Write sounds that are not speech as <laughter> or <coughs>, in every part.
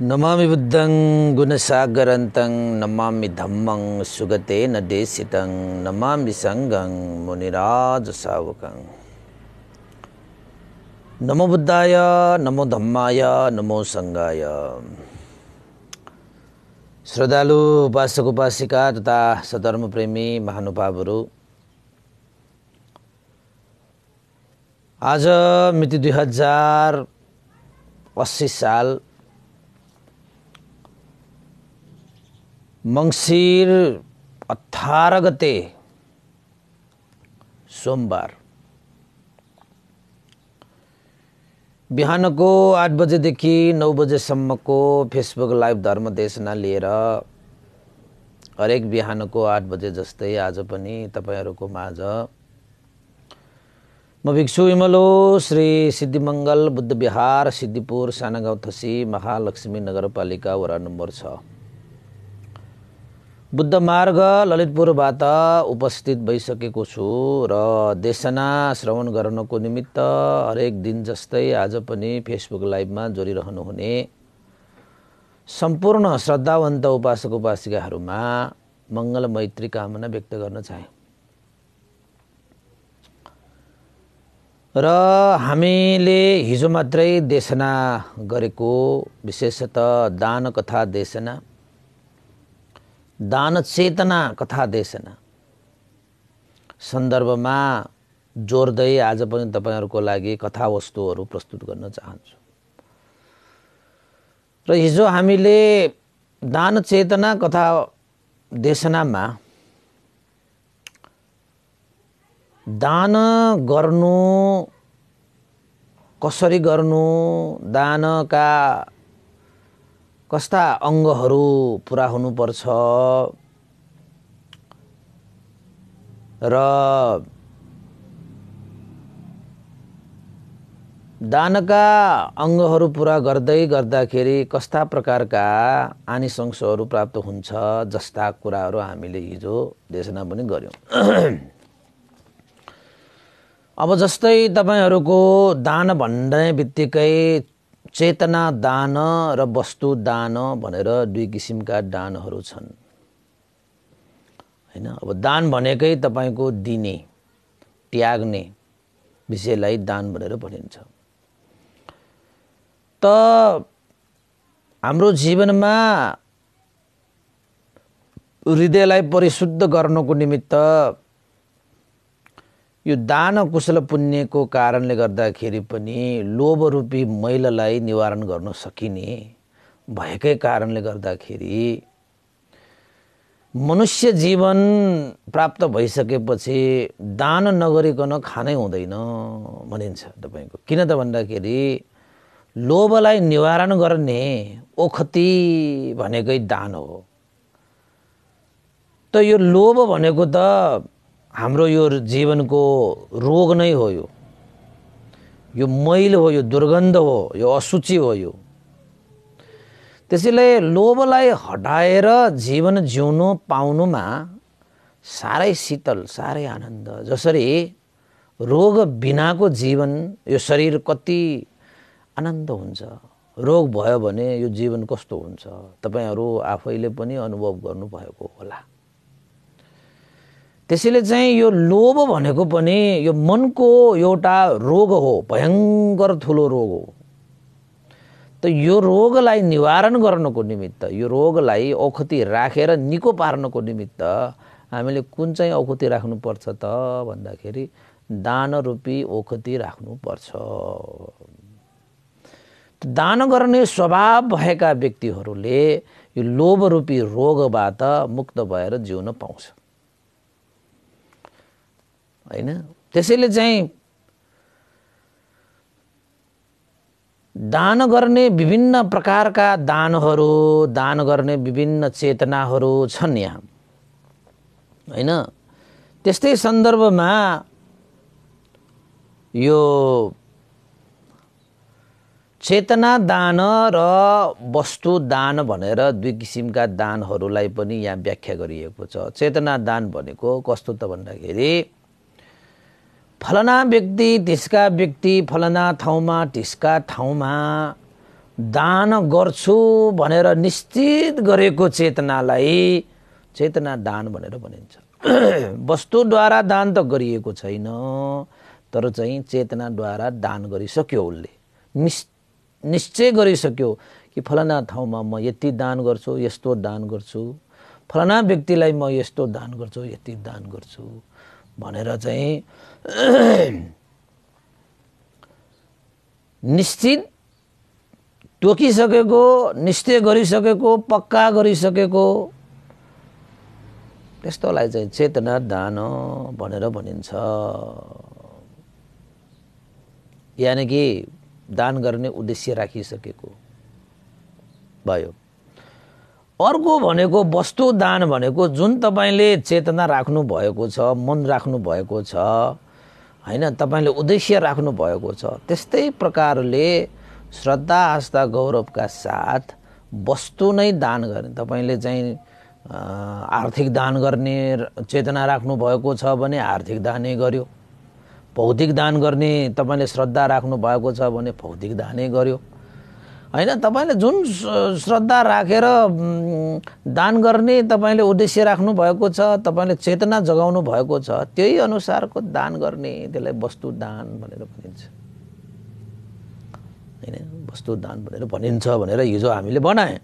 नमामि बुद्धं गुणसागरन्तं नमामि धम्मं सुगते देशितं नमामि सङ्गं मुनिराजसावकं नमो बुद्धाय नमो धम्माय नमो सङ्गाय श्रद्धालु उपासक उपासिका तथा सधर्मप्रेमी महानुभावहरू आज मिति दुई हजार अस्सी साल मङ्सिर अठार गते सोमबार बिहानको आठ बजेदेखि नौ बजेसम्मको फेसबुक लाइभ धर्मदेशना लिएर हरेक बिहानको आठ बजे जस्तै आज पनि तपाईँहरूको माझ म भिक्षु इमलो श्री सिद्धिमङ्गल बुद्ध विहार सिद्धिपुर सानागाउँ थसी महालक्ष्मी नगरपालिका वडा नम्बर छ बुद्ध मार्ग ललितपुरबाट उपस्थित भइसकेको छु र देशना श्रवण गर्नको निमित्त हरेक दिन जस्तै आज पनि फेसबुक लाइभमा जोडिरहनुहुने सम्पूर्ण श्रद्धावन्त उपासक उपासिकाहरूमा मङ्गल मैत्री कामना व्यक्त गर्न चाहे र हामीले हिजो मात्रै देशना गरेको विशेषतः दान कथा देशना दानचेतना कथादेशन सन्दर्भमा जोड्दै आज पनि तपाईँहरूको लागि कथावस्तुहरू प्रस्तुत गर्न चाहन्छु र हिजो हामीले दान चेतना कथा देशनामा दान गर्नु कसरी गर्नु दानका कस्ता अङ्गहरू पुरा हुनुपर्छ र दानका अङ्गहरू पुरा गर्दै गर्दाखेरि कस्ता प्रकारका आनिसंशहरू प्राप्त हुन्छ जस्ता कुराहरू हामीले हिजो देशना पनि गऱ्यौँ अब जस्तै तपाईँहरूको दान भन्ने बित्तिकै चेतना दान र वस्तु दान भनेर दुई किसिमका दानहरू छन् होइन अब दान भनेकै तपाईँको दिने त्याग्ने विषयलाई दान भनेर भनिन्छ त हाम्रो जीवनमा हृदयलाई परिशुद्ध गर्नको निमित्त यो दान कुशल पुण्यको कारणले गर्दाखेरि पनि लोभरूपी मैललाई निवारण गर्न सकिने भएकै कारणले गर्दाखेरि मनुष्य जीवन प्राप्त भइसकेपछि दान नगरिकन खानै हुँदैन भनिन्छ तपाईँको किन त भन्दाखेरि लोभलाई निवारण गर्ने ओखती भनेकै दान हो त यो लोभ भनेको त हाम्रो यो जीवनको रोग नै हो यो यो मैल हो यो दुर्गन्ध हो यो असुचि हो यो त्यसैले लोभलाई हटाएर जीवन जिउनु पाउनुमा साह्रै शीतल साह्रै आनन्द जसरी रोग बिनाको जीवन यो शरीर कति आनन्द हुन्छ रोग भयो भने यो जीवन कस्तो हुन्छ तपाईँहरू आफैले पनि अनुभव गर्नुभएको होला त्यसैले चाहिँ यो लोभ भनेको पनि यो मनको एउटा रोग हो भयङ्कर ठुलो रोग हो त यो रोगलाई निवारण गर्नको निमित्त यो रोगलाई औखति राखेर निको पार्नको निमित्त हामीले कुन चाहिँ औखति राख्नुपर्छ त भन्दाखेरि दान रूपी औखति राख्नुपर्छ दान गर्ने स्वभाव भएका व्यक्तिहरूले यो लोभ रूपी रोगबाट मुक्त भएर जिउन पाउँछ होइन त्यसैले चाहिँ दान गर्ने विभिन्न प्रकारका दानहरू दान गर्ने विभिन्न चेतनाहरू छन् यहाँ होइन त्यस्तै सन्दर्भमा यो चेतना दान र वस्तु दान भनेर दुई किसिमका दानहरूलाई पनि यहाँ व्याख्या गरिएको छ चेतना दान भनेको कस्तो त भन्दाखेरि फलना व्यक्ति ढिस्का व्यक्ति फलना ठाउँमा ढिस्का ठाउँमा दान गर्छु भनेर निश्चित गरेको चेतनालाई चेतना दान भनेर भनिन्छ <clears throat> वस्तुद्वारा दान त गरिएको छैन तर चाहिँ चेतनाद्वारा दान गरिसक्यो उसले निस् निश्चय गरिसक्यो कि फलाना ठाउँमा म यति दान गर्छु यस्तो दान गर्छु फलाना व्यक्तिलाई म यस्तो दान गर्छु यति दान गर्छु भनेर चाहिँ <coughs> निश्चित तोकिसकेको निश्चय गरिसकेको पक्का गरिसकेको त्यस्तोलाई चाहिँ चेतना दान भनेर भनिन्छ यानि कि दान गर्ने उद्देश्य राखिसकेको भयो अर्को भनेको वस्तु दान भनेको जुन तपाईँले चेतना राख्नु भएको छ मन राख्नु भएको छ होइन तपाईँले उद्देश्य राख्नु भएको छ त्यस्तै प्रकारले श्रद्धा आस्था गौरवका साथ वस्तु नै दान गर्ने तपाईँले चाहिँ आर्थिक दान गर्ने चेतना राख्नु भएको छ भने आर्थिक दानै गर्यो भौतिक दान गर्ने तपाईँले श्रद्धा राख्नु भएको छ भने भौतिक दानै गर्यो होइन तपाईँले जुन श्रद्धा राखेर रा, दान गर्ने तपाईँले उद्देश्य राख्नु भएको छ तपाईँले चेतना जगाउनु भएको छ त्यही अनुसारको दान गर्ने त्यसलाई वस्तु दान भनेर भनिन्छ होइन वस्तु दान भनेर भनिन्छ भनेर हिजो हामीले बनायौँ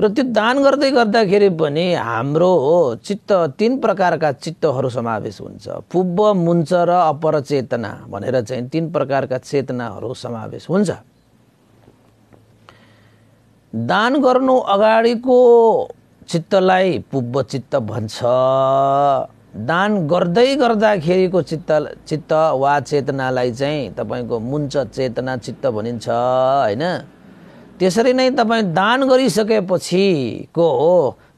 र त्यो दान गर्दै गर्दाखेरि पनि हाम्रो हो चित्त तिन प्रकारका चित्तहरू समावेश हुन्छ पूर्व मुन्च र अपरचेतना भनेर चाहिँ तिन प्रकारका चेतनाहरू समावेश हुन्छ दान गर्नु अगाडिको चित्तलाई पुब्ब चित्त भन्छ दान गर्दै गर्दाखेरिको चित्त चित्त वा चेतनालाई चाहिँ तपाईँको मुन्च चेतना चित्त भनिन्छ होइन त्यसरी नै तपाईँ दान गरिसकेपछिको हो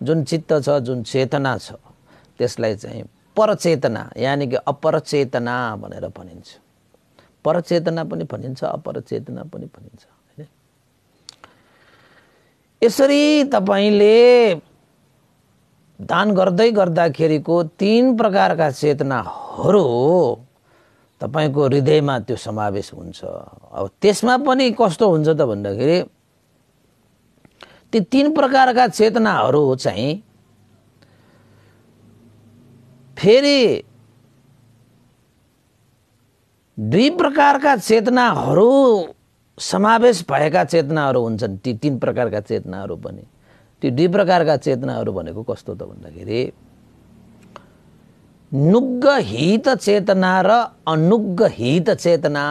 जुन चित्त छ जुन चेतना छ त्यसलाई चाहिँ परचेतना यानि कि अपरचेतना भनेर भनिन्छ परचेतना पनि भनिन्छ अपरचेतना पनि भनिन्छ यसरी तपाईँले दान गर्दै गर्दाखेरिको तिन प्रकारका चेतनाहरू तपाईँको हृदयमा त्यो समावेश हुन्छ अब त्यसमा पनि कस्तो हुन्छ त भन्दाखेरि ती तिन प्रकारका चेतनाहरू चाहिँ फेरि दुई प्रकारका चेतनाहरू समावेश भएका चेतनाहरू हुन्छन् ती तिन प्रकारका चेतनाहरू पनि ती दुई प्रकारका चेतनाहरू भनेको कस्तो त भन्दाखेरि नुग्गहित चेतना र अनुग्गहित चेतना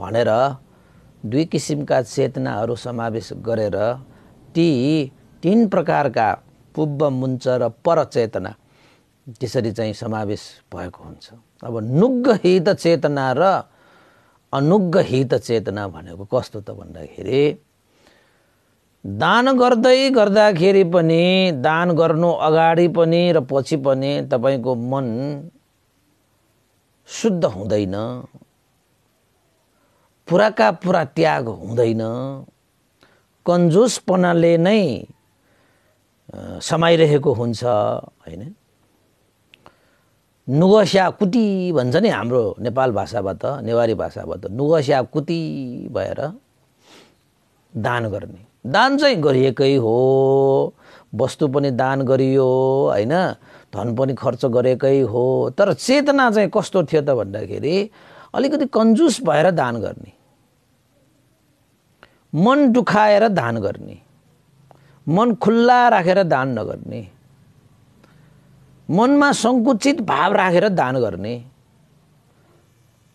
भनेर दुई किसिमका चेतनाहरू समावेश गरेर ती तिन प्रकारका पूर्व मुञ्च र परचेतना त्यसरी चाहिँ समावेश भएको हुन्छ अब नुग्गहित चेतना र अनुग्रहित चेतना भनेको कस्तो त भन्दाखेरि दान गर्दै गर्दाखेरि पनि दान गर्नु अगाडि पनि र पछि पनि तपाईँको मन शुद्ध हुँदैन पुराका पुरा त्याग हुँदैन कन्जुसपनाले नै समाइरहेको हुन्छ होइन नुगस्या कुटी भन्छ नि हाम्रो नेपाल भाषाबाट नेवारी भाषाबाट नुगस्या कुटी भएर दान गर्ने दान चाहिँ गरिएकै हो वस्तु पनि दान गरियो होइन धन पनि खर्च गरेकै हो तर चेतना चाहिँ कस्तो थियो त भन्दाखेरि अलिकति कन्जुस भएर दान गर्ने मन दुखाएर दान गर्ने मन खुल्ला राखेर दान नगर्ने मनमा सङ्कुचित भाव राखेर दान गर्ने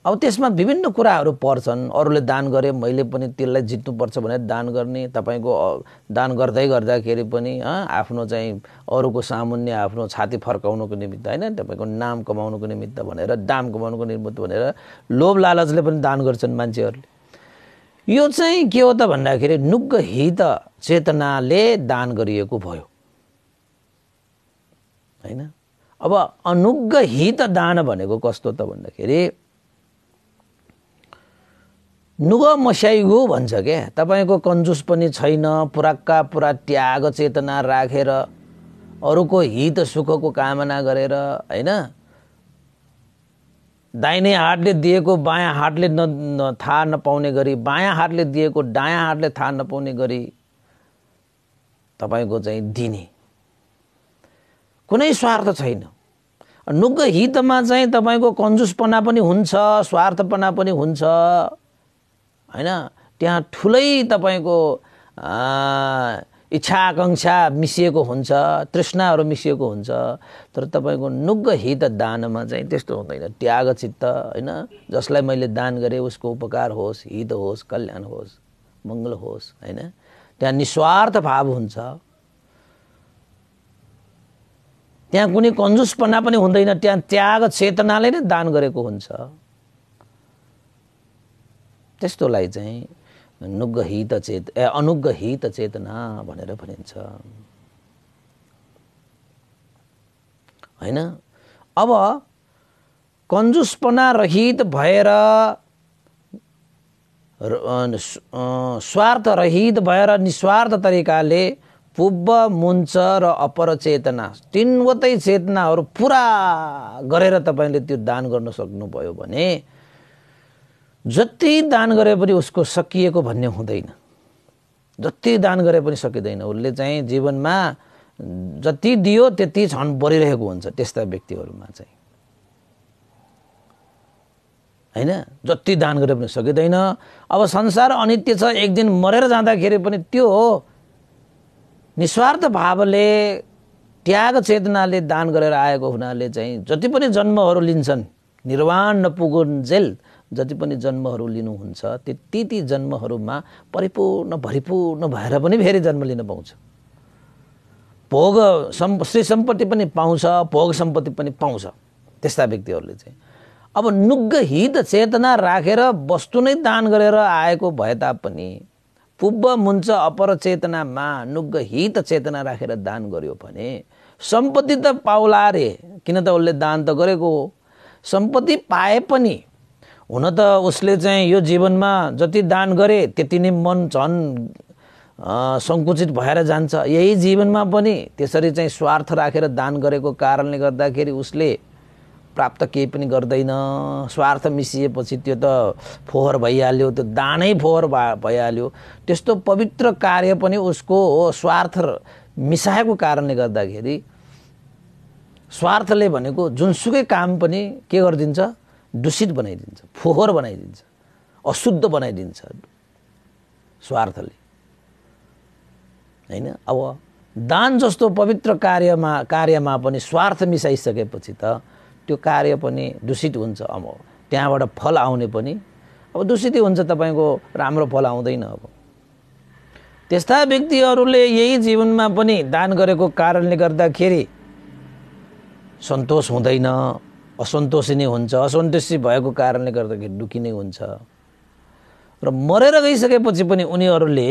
अब त्यसमा विभिन्न कुराहरू पर्छन् अरूले दान गरे मैले पनि त्यसलाई जित्नुपर्छ भनेर दान गर्ने तपाईँको दान गर्दै गर्दाखेरि पनि आफ्नो चाहिँ अरूको सामुन्य आफ्नो छाती फर्काउनुको निमित्त होइन तपाईँको नाम कमाउनुको निमित्त भनेर दाम कमाउनुको निमित्त भनेर लोभ लालचले पनि दान गर्छन् मान्छेहरूले यो चाहिँ के हो त भन्दाखेरि नुग्ग हित चेतनाले दान गरिएको भयो होइन अब अनुग्रहित हित दान भनेको कस्तो त भन्दाखेरि नुग मस्याइगु भन्छ क्या तपाईँको कन्जुस पनि छैन पुराका पुरा त्याग चेतना राखेर अरूको हित सुखको कामना गरेर होइन दाहिने हातले दिएको बायाँ हातले न थाहा नपाउने गरी बायाँ हातले दिएको दायाँ हातले थाहा नपाउने गरी तपाईँको चाहिँ दिने कुनै स्वार्थ छैन नुग्ग हितमा चाहिँ तपाईँको कन्जुसपना पनि हुन्छ स्वार्थपना पनि हुन्छ होइन त्यहाँ ठुलै तपाईँको इच्छा आकाङ्क्षा मिसिएको हुन्छ तृष्णाहरू मिसिएको हुन्छ तर तपाईँको नुग्ग हित दानमा चाहिँ त्यस्तो हुँदैन त्याग चित्त होइन जसलाई मैले दान गरेँ उसको उपकार होस् हित होस् कल्याण होस् मङ्गल होस् होइन त्यहाँ निस्वार्थ भाव हुन्छ त्यहाँ कुनै कन्जुसपना पनि हुँदैन त्यहाँ त्याग चेतनाले नै दान गरेको हुन्छ त्यस्तोलाई चाहिँ नुग्गहित चेत ए अनुग्रहित चेतना भनेर भनिन्छ होइन अब कन्जुसपना रहित भएर स्वार्थ रहित भएर निस्वार्थ तरिकाले पूर्व मुञ्च र अपर चेतना तिनवटै चेतनाहरू पुरा गरेर तपाईँले त्यो दान गर्न सक्नुभयो भने जति दान गरे पनि उसको सकिएको भन्ने हुँदैन जति दान गरे पनि सकिँदैन उसले चाहिँ जीवनमा जति दियो त्यति क्षण बढिरहेको हुन्छ त्यस्ता व्यक्तिहरूमा चाहिँ होइन जति दान गरे पनि सकिँदैन अब संसार अनित्य छ एक दिन मरेर जाँदाखेरि पनि त्यो हो निस्वार्थ भावले त्याग चेतनाले दान गरेर आएको हुनाले चाहिँ जति पनि जन्महरू लिन्छन् निर्वाण नपुगुन् जेल जति पनि जन्महरू लिनुहुन्छ त्यति ती जन्महरूमा परिपूर्ण भरिपूर्ण भएर पनि फेरि जन्म लिन पाउँछ भोग सम् श्री सम्पत्ति पनि पाउँछ भोग सम्पत्ति पनि पाउँछ त्यस्ता व्यक्तिहरूले चाहिँ अब नुग्गहित चेतना राखेर वस्तु नै दान गरेर आएको भए तापनि पुब्ब मुन्छ अपरचेतनामा हित चेतना राखेर दान गर्यो भने सम्पत्ति त पाउला रे किन त उसले दान त गरेको हो सम्पत्ति पाए पनि हुन त उसले चाहिँ यो जीवनमा जति दान गरे त्यति नै मन झन् सङ्कुचित भएर जान्छ यही जीवनमा पनि त्यसरी चाहिँ स्वार्थ राखेर दान गरेको कारणले गर्दाखेरि उसले प्राप्त केही पनि गर्दैन स्वार्थ मिसिएपछि त्यो त फोहोर भइहाल्यो त्यो दानै फोहोर भइहाल्यो त्यस्तो पवित्र कार्य पनि उसको हो स्वार्थ मिसाएको कारणले गर्दाखेरि स्वार्थले भनेको जुनसुकै काम पनि के गरिदिन्छ दूषित बनाइदिन्छ फोहोर बनाइदिन्छ अशुद्ध बनाइदिन्छ स्वार्थले होइन अब दान जस्तो पवित्र कार्यमा कार्यमा पनि स्वार्थ मिसाइसकेपछि त त्यो कार्य पनि दूषित हुन्छ अब त्यहाँबाट फल आउने पनि अब दूषित हुन्छ तपाईँको राम्रो फल आउँदैन अब त्यस्ता व्यक्तिहरूले यही जीवनमा पनि दान गरेको कारणले गर्दाखेरि सन्तोष हुँदैन असन्तोषी नै हुन्छ असन्तोषी भएको कारणले गर्दाखेरि दुःखी नै हुन्छ र मरेर गइसकेपछि पनि उनीहरूले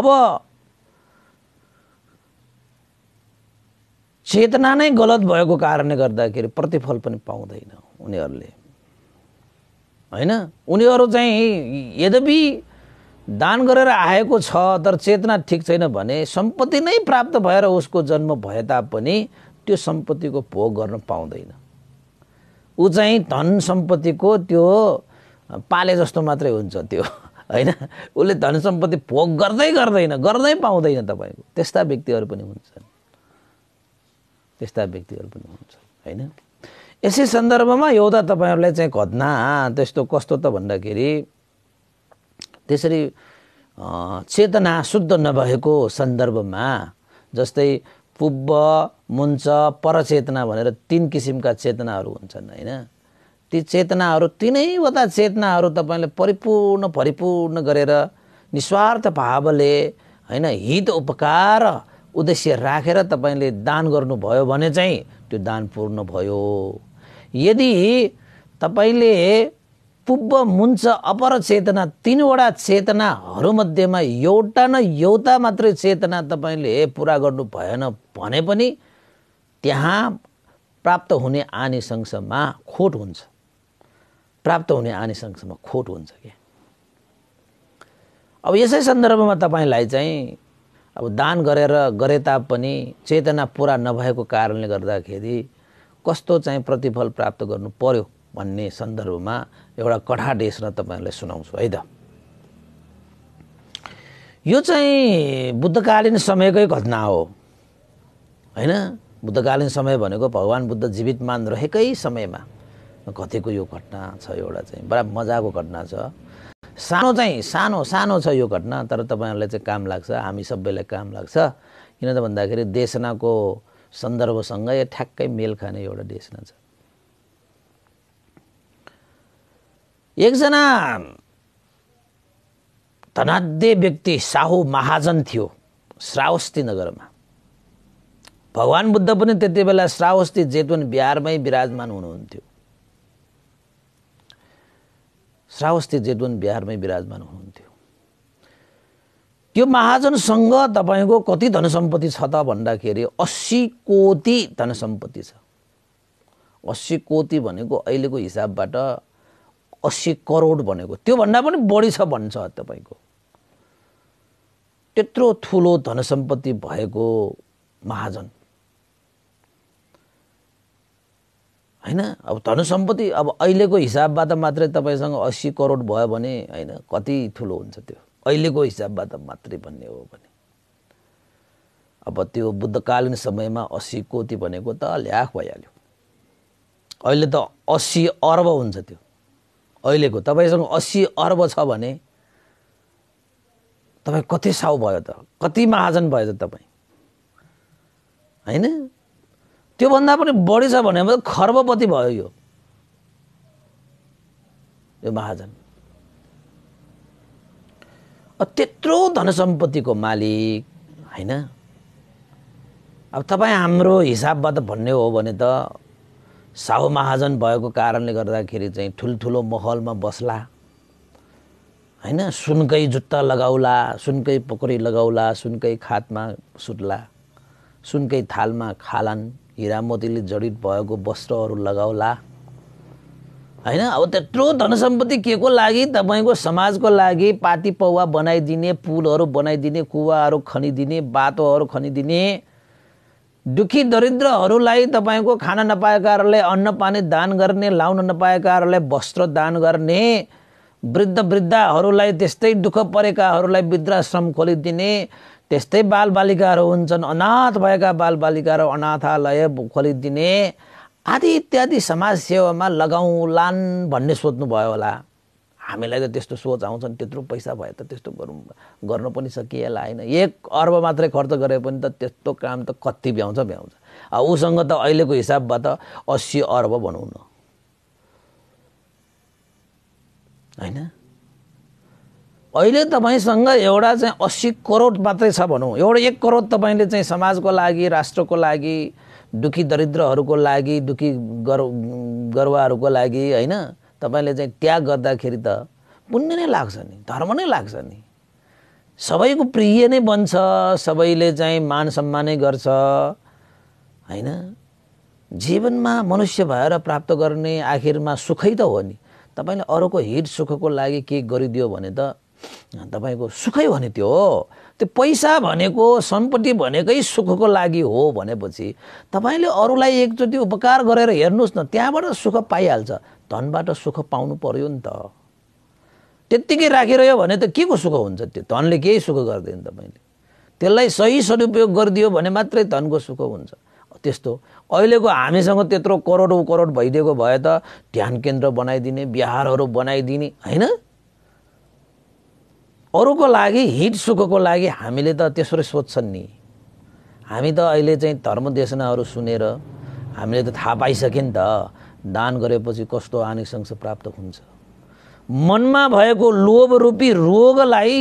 अब चेतना नै गलत भएको कारणले गर्दाखेरि प्रतिफल पनि पाउँदैन उनीहरूले होइन उनीहरू चाहिँ यद्यपि दान गरेर आएको छ तर चेतना ठिक छैन भने सम्पत्ति नै प्राप्त भएर उसको जन्म भए तापनि त्यो सम्पत्तिको भोग गर्न पाउँदैन ऊ चाहिँ धन सम्पत्तिको त्यो पाले जस्तो मात्रै हुन्छ त्यो होइन उसले धन सम्पत्ति भोग गर्दै गर्दैन गर्दै पाउँदैन तपाईँको त्यस्ता व्यक्तिहरू पनि हुन्छन् त्यस्ता व्यक्तिहरू पनि हुनुहुन्छ होइन यसै सन्दर्भमा एउटा तपाईँहरूलाई चाहिँ घटना त्यस्तो कस्तो त भन्दाखेरि त्यसरी चेतना शुद्ध नभएको सन्दर्भमा जस्तै पुब्ब मुन्छ परचेतना भनेर तिन किसिमका चेतनाहरू हुन्छन् होइन ती चेतनाहरू तिनैवटा चेतनाहरू तपाईँले परिपूर्ण परिपूर्ण गरेर निस्वार्थ भावले होइन हित उपकार उद्देश्य राखेर तपाईँले दान गर्नुभयो भने चाहिँ त्यो दान पूर्ण भयो यदि तपाईँले पूर्व मुन्छ अपर चेतना तिनवटा चेतनाहरूमध्येमा एउटा न एउटा मात्रै चेतना तपाईँले पुरा गर्नु भएन भने पनि त्यहाँ प्राप्त हुने आने खोट हुन्छ प्राप्त हुने आने खोट हुन्छ क्या अब यसै सन्दर्भमा तपाईँलाई चाहिँ अब दान गरेर गरे तापनि चेतना पुरा नभएको कारणले गर्दाखेरि कस्तो चाहिँ प्रतिफल प्राप्त गर्नु पर्यो भन्ने सन्दर्भमा एउटा कडा देश र तपाईँहरूलाई सुनाउँछु है त यो चाहिँ बुद्धकालीन समयकै घटना हो होइन बुद्धकालीन समय भनेको भगवान् बुद्ध जीवितमान रहेकै समयमा घटेको यो घटना छ एउटा चाहिँ बडा मजाको घटना छ सानो चाहिँ सानो सानो छ यो घटना तर तपाईँहरूलाई चाहिँ काम लाग्छ हामी सबैलाई काम लाग्छ किन त भन्दाखेरि देशनाको सन्दर्भसँग यो ठ्याक्कै मेल खाने एउटा देशना छ एकजना धनाध्य व्यक्ति साहु महाजन थियो श्रावस्ती नगरमा भगवान् बुद्ध पनि त्यति बेला श्रावस्ती जेतवन बिहारमै विराजमान हुनुहुन्थ्यो श्रावस्ती जेतवन बिहारमै विराजमान हुनुहुन्थ्यो त्यो महाजनसँग तपाईँको कति धन सम्पत्ति छ त भन्दाखेरि अस्सी कोटी सम्पत्ति छ अस्सी कोटी भनेको अहिलेको हिसाबबाट अस्सी करोड भनेको त्योभन्दा पनि बढी छ भन्छ तपाईँको त्यत्रो ठुलो धनसम्पत्ति भएको महाजन होइन अब धनु सम्पत्ति अब अहिलेको हिसाबबाट मात्रै तपाईँसँग अस्सी करोड भयो भने होइन कति ठुलो हुन्छ त्यो अहिलेको हिसाबबाट मात्रै भन्ने हो भने अब त्यो बुद्धकालीन समयमा अस्सी कोटी भनेको त ल्याख भइहाल्यो अहिले त अस्सी अर्ब हुन्छ त्यो अहिलेको तपाईँसँग अस्सी अर्ब छ भने तपाईँ कति साउ भयो त कति महाजन भयो त तपाईँ होइन त्योभन्दा पनि बढी छ भने खर्बपति भयो यो यो महाजन त्यत्रो धन सम्पत्तिको मालिक होइन अब तपाईँ हाम्रो हिसाबबाट भन्ने हो भने त साहु महाजन भएको कारणले गर्दाखेरि चाहिँ ठुल्ठुलो महलमा बस्ला होइन सुनकै जुत्ता लगाउला सुनकै पोखरी लगाउला सुनकै खातमा सुत्ला सुनकै थालमा खालान् हिरामतीले जडित भएको वस्त्रहरू लगाउला होइन अब त्यत्रो धन सम्पत्ति के को लागि तपाईँको समाजको लागि पाती पौवा बनाइदिने पुलहरू बनाइदिने कुवाहरू खनिदिने बाटोहरू खनिदिने दुखी दरिद्रहरूलाई तपाईँको खाना नपाएकाहरूलाई अन्नपानी दान गर्ने लाउन नपाएकाहरूलाई वस्त्र दान गर्ने वृद्ध वृद्धाहरूलाई त्यस्तै दुःख परेकाहरूलाई वृद्धाश्रम खोलिदिने त्यस्तै बालबालिकाहरू हुन्छन् अनाथ भएका बालबालिकाहरू अनाथालय खोलिदिने आदि इत्यादि समाज सेवामा लगाउँलान् भन्ने सोध्नुभयो होला हामीलाई त त्यस्तो सोच आउँछन् त्यत्रो पैसा भए त त्यस्तो गरौँ गर्नु पनि सकिएला होइन एक अर्ब मात्रै खर्च गरे पनि त त्यस्तो काम त कति भ्याउँछ भ्याउँछ उसँग त अहिलेको हिसाबबाट अस्सी अर्ब भनौँ न होइन अहिले तपाईँसँग एउटा चाहिँ अस्सी करोड मात्रै छ भनौँ एउटा एक करोड तपाईँले चाहिँ समाजको लागि राष्ट्रको लागि दुखी दरिद्रहरूको लागि दुखी गर गरुवाहरूको लागि होइन तपाईँले चाहिँ त्याग गर्दाखेरि त पुण्य नै लाग्छ नि धर्म नै लाग्छ नि सबैको प्रिय नै बन्छ सबैले चाहिँ मान सम्मानै गर्छ होइन जीवनमा मनुष्य भएर प्राप्त गर्ने आखिरमा सुखै त हो नि तपाईँले अरूको हित सुखको लागि के गरिदियो भने त तपाईँको सुखै भने त्यो त्यो पैसा भनेको सम्पत्ति भनेकै सुखको लागि हो भनेपछि तपाईँले अरूलाई एकचोटि उपकार गरेर हेर्नुहोस् न त्यहाँबाट सुख पाइहाल्छ धनबाट सुख पाउनु पर्यो नि त त्यत्तिकै राखिरह्यो भने त के को सुख हुन्छ त्यो धनले केही सुख गर्दैन तपाईँले त्यसलाई सही सदुपयोग गरिदियो भने मात्रै धनको सुख हुन्छ त्यस्तो अहिलेको हामीसँग त्यत्रो करोडौँ करोड भइदिएको भए त ध्यान केन्द्र बनाइदिने बिहारहरू बनाइदिने होइन अरूको लागि हित सुखको लागि हामीले त त्यसरी सोध्छन् नि हामी त अहिले चाहिँ धर्मदेशनाहरू सुनेर हामीले त थाहा पाइसक्यो नि त दान गरेपछि कस्तो आनिसंश प्राप्त हुन्छ मनमा भएको लोभ रूपी रोगलाई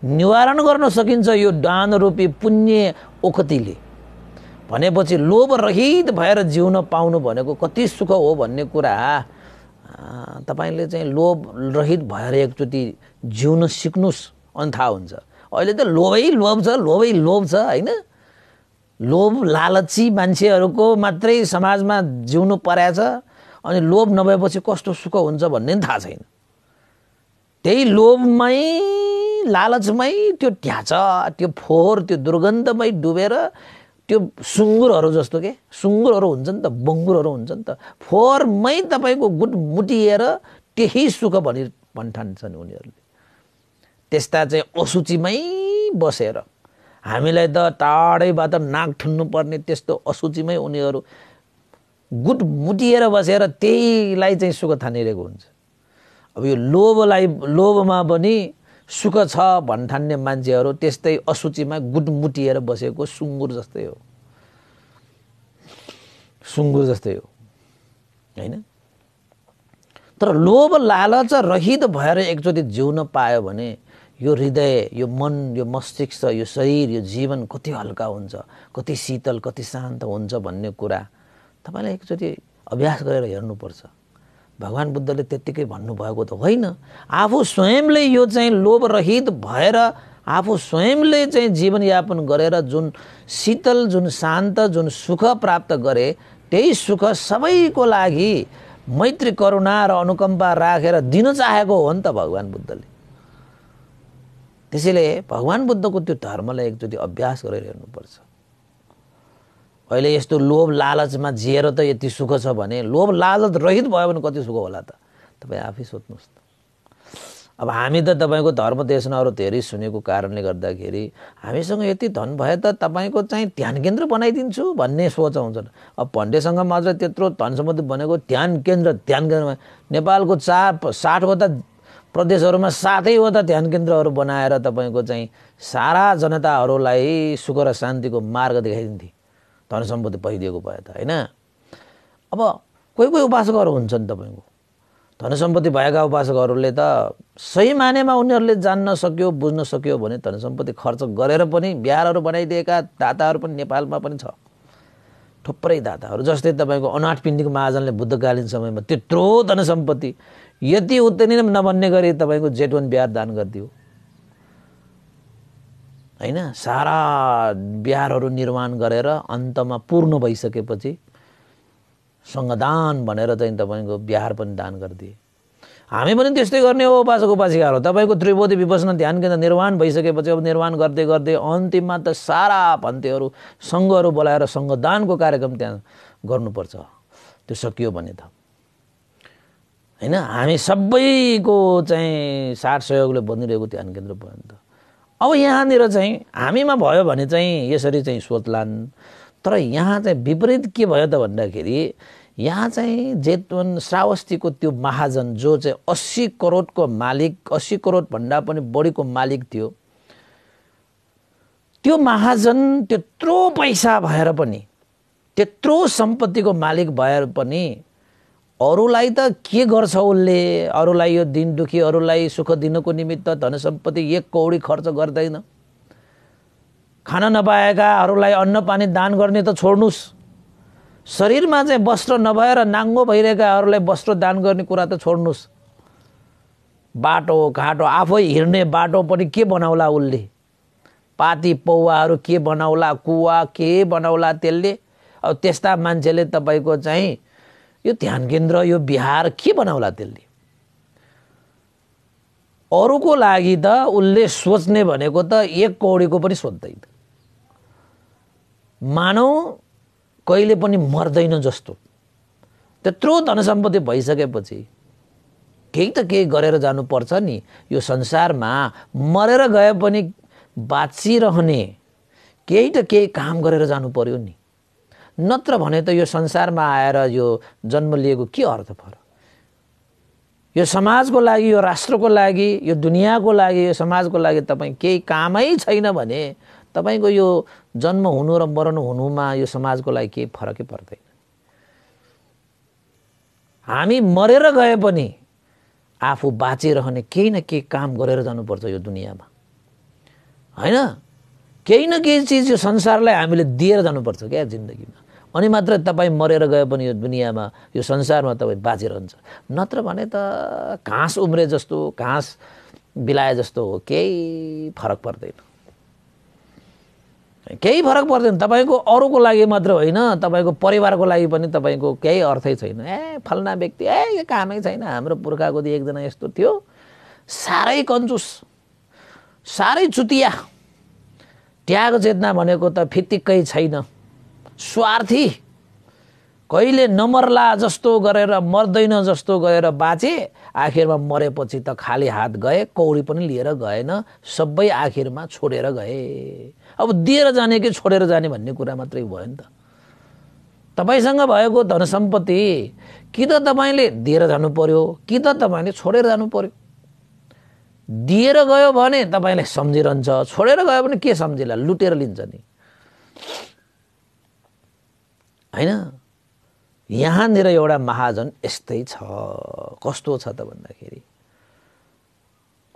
निवारण गर्न सकिन्छ यो दान रूपी पुण्य ओखतीले भनेपछि लोभ रहित भएर जिउन पाउनु भनेको कति सुख हो भन्ने कुरा तपाईँले चाहिँ लोभ रहित भएर एकचोटि जिउन सिक्नुहोस् अनि थाहा हुन्छ अहिले त लोभै लोभ छ लोभै लोभ छ होइन लोभ लालची मान्छेहरूको मात्रै समाजमा जिउनु छ अनि लोभ नभएपछि कस्तो सुख हुन्छ भन्ने पनि थाहा छैन त्यही लोभमै लालचमै त्यो ढ्याँचा त्यो फोहोर त्यो दुर्गन्धमै डुबेर त्यो सुँगुरहरू जस्तो के सुँगुरहरू हुन्छ नि त बङ्गुरहरू हुन्छ नि त फोहोरमै तपाईँको गुट मुटिएर त्यही सुख भनि भन्ठान्छन् उनीहरूले त्यस्ता चाहिँ असुचिमै बसेर हामीलाई त टाढैबाट नाक ठुन्नुपर्ने त्यस्तो असुचिमै उनीहरू गुट मुटिएर बसेर त्यहीलाई चाहिँ सुख थानिरहेको हुन्छ अब यो लोभलाई लोभमा पनि सुख छ भन्ठान्ने मान्छेहरू त्यस्तै असुचीमा गुटमुटिएर बसेको सुँगुर जस्तै हो सुँगुर जस्तै हो होइन तर लोभ लालच रहित भएर एकचोटि जिउन पायो भने यो हृदय यो मन यो मस्तिष्क यो शरीर यो जीवन कति हल्का हुन्छ कति शीतल कति शान्त हुन्छ भन्ने कुरा तपाईँलाई एकचोटि अभ्यास गरेर हेर्नुपर्छ भगवान् बुद्धले त्यत्तिकै भन्नुभएको त होइन आफू स्वयंले यो चाहिँ लोभरहित भएर आफू स्वयंले चाहिँ जीवनयापन गरेर जुन शीतल जुन शान्त जुन सुख प्राप्त गरे त्यही सुख सबैको लागि मैत्री करुणा र अनुकम्पा राखेर दिन चाहेको हो नि त भगवान् बुद्धले त्यसैले भगवान् बुद्धको त्यो धर्मलाई एकचोटि अभ्यास गरेर हेर्नुपर्छ अहिले यस्तो लोभ लालचमा जिएर त यति सुख छ भने लोभ लालच रहित भयो भने कति सुख होला त तपाईँ आफै सोध्नुहोस् त अब हामी त तपाईँको धर्म देशनाहरू धेरै सुनेको कारणले गर्दाखेरि हामीसँग यति धन भए त तपाईँको चाहिँ ध्यान केन्द्र बनाइदिन्छु भन्ने सोच आउँछन् अब पण्डेसँग मात्र त्यत्रो धन सम्बन्धी बनेको ध्यान केन्द्र ध्यान केन्द्रमा नेपालको चार साठवटा प्रदेशहरूमा सातैवटा ध्यान केन्द्रहरू बनाएर तपाईँको चाहिँ सारा जनताहरूलाई सुख र शान्तिको मार्ग देखाइदिन्थे धन सम्पत्ति पहिरिएको भए त होइन अब कोही कोही उपासकहरू हुन्छन् तपाईँको धन सम्पत्ति भएका उपासकहरूले त सही मानेमा उनीहरूले जान्न सक्यो बुझ्न सक्यो भने धन सम्पत्ति खर्च गरेर पनि बिहारहरू बनाइदिएका दाताहरू पनि नेपालमा पनि छ थुप्रै दाताहरू जस्तै तपाईँको अनाट पिण्डीको महाजनले बुद्धकालीन समयमा त्यत्रो धन सम्पत्ति यति उत्तै नै गरी तपाईँको जेटवन बिहार दान गरिदियो होइन सारा बिहारहरू निर्माण गरेर अन्तमा पूर्ण भइसकेपछि सङ्गदान भनेर चाहिँ तपाईँको बिहार पनि दान गरिदिए हामी पनि त्यस्तै गर्ने हो उपासक उपासिकाहरू तपाईँको त्रिबोधी विपसना ध्यान केन्द्र निर्माण भइसकेपछि अब निर्माण गर्दै गर्दै अन्तिममा त सारा भन्तेहरू सङ्घहरू बोलाएर सङ्घदानको कार्यक्रम त्यहाँ गर्नुपर्छ त्यो सकियो भने त होइन हामी सबैको चाहिँ सार सहयोगले बनिरहेको ध्यान केन्द्र भयो नि त अब यहाँनिर चाहिँ हामीमा भयो भने चाहिँ यसरी चाहिँ सोचलान् तर यहाँ चाहिँ विपरीत के भयो त भन्दाखेरि यहाँ चाहिँ जेतवन श्रावस्तीको त्यो महाजन जो चाहिँ अस्सी करोडको मालिक अस्सी करोडभन्दा पनि बढीको मालिक थियो त्यो महाजन त्यत्रो पैसा भएर पनि त्यत्रो सम्पत्तिको मालिक भएर पनि अरूलाई त के गर्छ उसले अरूलाई यो दिन दुखी अरूलाई सुख दिनुको निमित्त धन सम्पत्ति एक कौडी खर्च गर्दैन खाना नपाएकाहरूलाई अन्न पानी दान गर्ने त छोड्नुहोस् शरीरमा चाहिँ वस्त्र नभएर नाङ्गो भइरहेकाहरूलाई वस्त्र दान गर्ने कुरा त छोड्नुहोस् बाटो घाटो आफै हिँड्ने बाटो पनि के बनाउला उसले पाती पौवाहरू के बनाउला कुवा के बनाउला त्यसले अब त्यस्ता मान्छेले तपाईँको चाहिँ यो ध्यान केन्द्र यो बिहार के बनाउला त्यसले अरूको लागि त उसले सोच्ने भनेको त एक कौडीको पनि सोच्दैन मानव कहिले पनि मर्दैन जस्तो त्यत्रो धन सम्पत्ति भइसकेपछि केही त केही गरेर जानुपर्छ नि यो संसारमा मरेर गए पनि बाँचिरहने केही त केही काम गरेर जानु पर्यो नि नत्र भने त यो संसारमा आएर यो जन्म लिएको के अर्थ फरक यो समाजको लागि यो राष्ट्रको लागि यो दुनियाँको लागि यो समाजको लागि तपाईँ केही कामै छैन भने तपाईँको यो जन्म हुनु र मरण हुनुमा यो समाजको लागि केही फरकै पर्दैन हामी मरेर गए पनि आफू बाँचिरहने केही न केही काम गरेर जानुपर्छ यो दुनियाँमा होइन केही न केही चिज यो संसारलाई हामीले दिएर जानुपर्छ क्या जिन्दगीमा अनि मात्र तपाईँ मरेर गए पनि यो दुनियाँमा यो संसारमा तपाईँ बाँचिरहन्छ नत्र भने त घाँस उम्रे जस्तो घाँस बिलाए जस्तो हो केही फरक पर्दैन केही फरक पर्दैन तपाईँको अरूको लागि मात्र होइन तपाईँको परिवारको लागि पनि तपाईँको केही अर्थै छैन ए फल्ना व्यक्ति ए कामै छैन हाम्रो पुर्खाको त एकजना यस्तो थियो साह्रै कन्जुस साह्रै चुतिया त्याग चेतना भनेको त फित्तिकै छैन स्वार्थी कहिले नमर्ला जस्तो गरेर मर्दैन जस्तो गरेर बाँचे आखिरमा मरेपछि त खाली हात गए कौडी पनि लिएर गएन सबै आखिरमा छोडेर गए अब दिएर जाने कि छोडेर जाने भन्ने कुरा मात्रै भयो नि त तपाईँसँग भएको धन सम्पत्ति कि त तपाईँले दिएर जानु पर्यो कि त तपाईँले छोडेर जानु पर्यो दिएर गयो भने तपाईँले सम्झिरहन्छ छोडेर गयो भने के सम्झिला लुटेर लिन्छ नि होइन यहाँनिर एउटा महाजन यस्तै छ कस्तो छ त भन्दाखेरि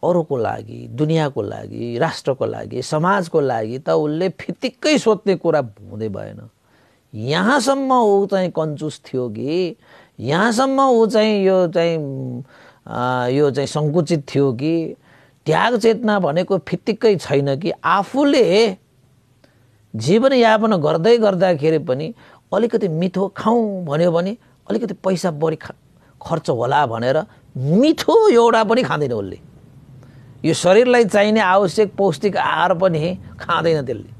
अरूको लागि दुनियाँको लागि राष्ट्रको लागि समाजको लागि त उसले फितिक्कै सोध्ने कुरा हुँदै भएन यहाँसम्म ऊ चाहिँ कन्जुस थियो कि यहाँसम्म ऊ चाहिँ यो चाहिँ यो चाहिँ सङ्कुचित थियो कि त्याग चेतना भनेको फितिक्कै छैन कि आफूले जीवनयापन गर्दै गर्दाखेरि पनि अलिकति मिठो खाउँ भन्यो भने अलिकति पैसा बढी खर्च होला भनेर मिठो एउटा पनि खाँदैन उसले यो शरीरलाई चाहिने आवश्यक पौष्टिक आहार पनि खाँदैन त्यसले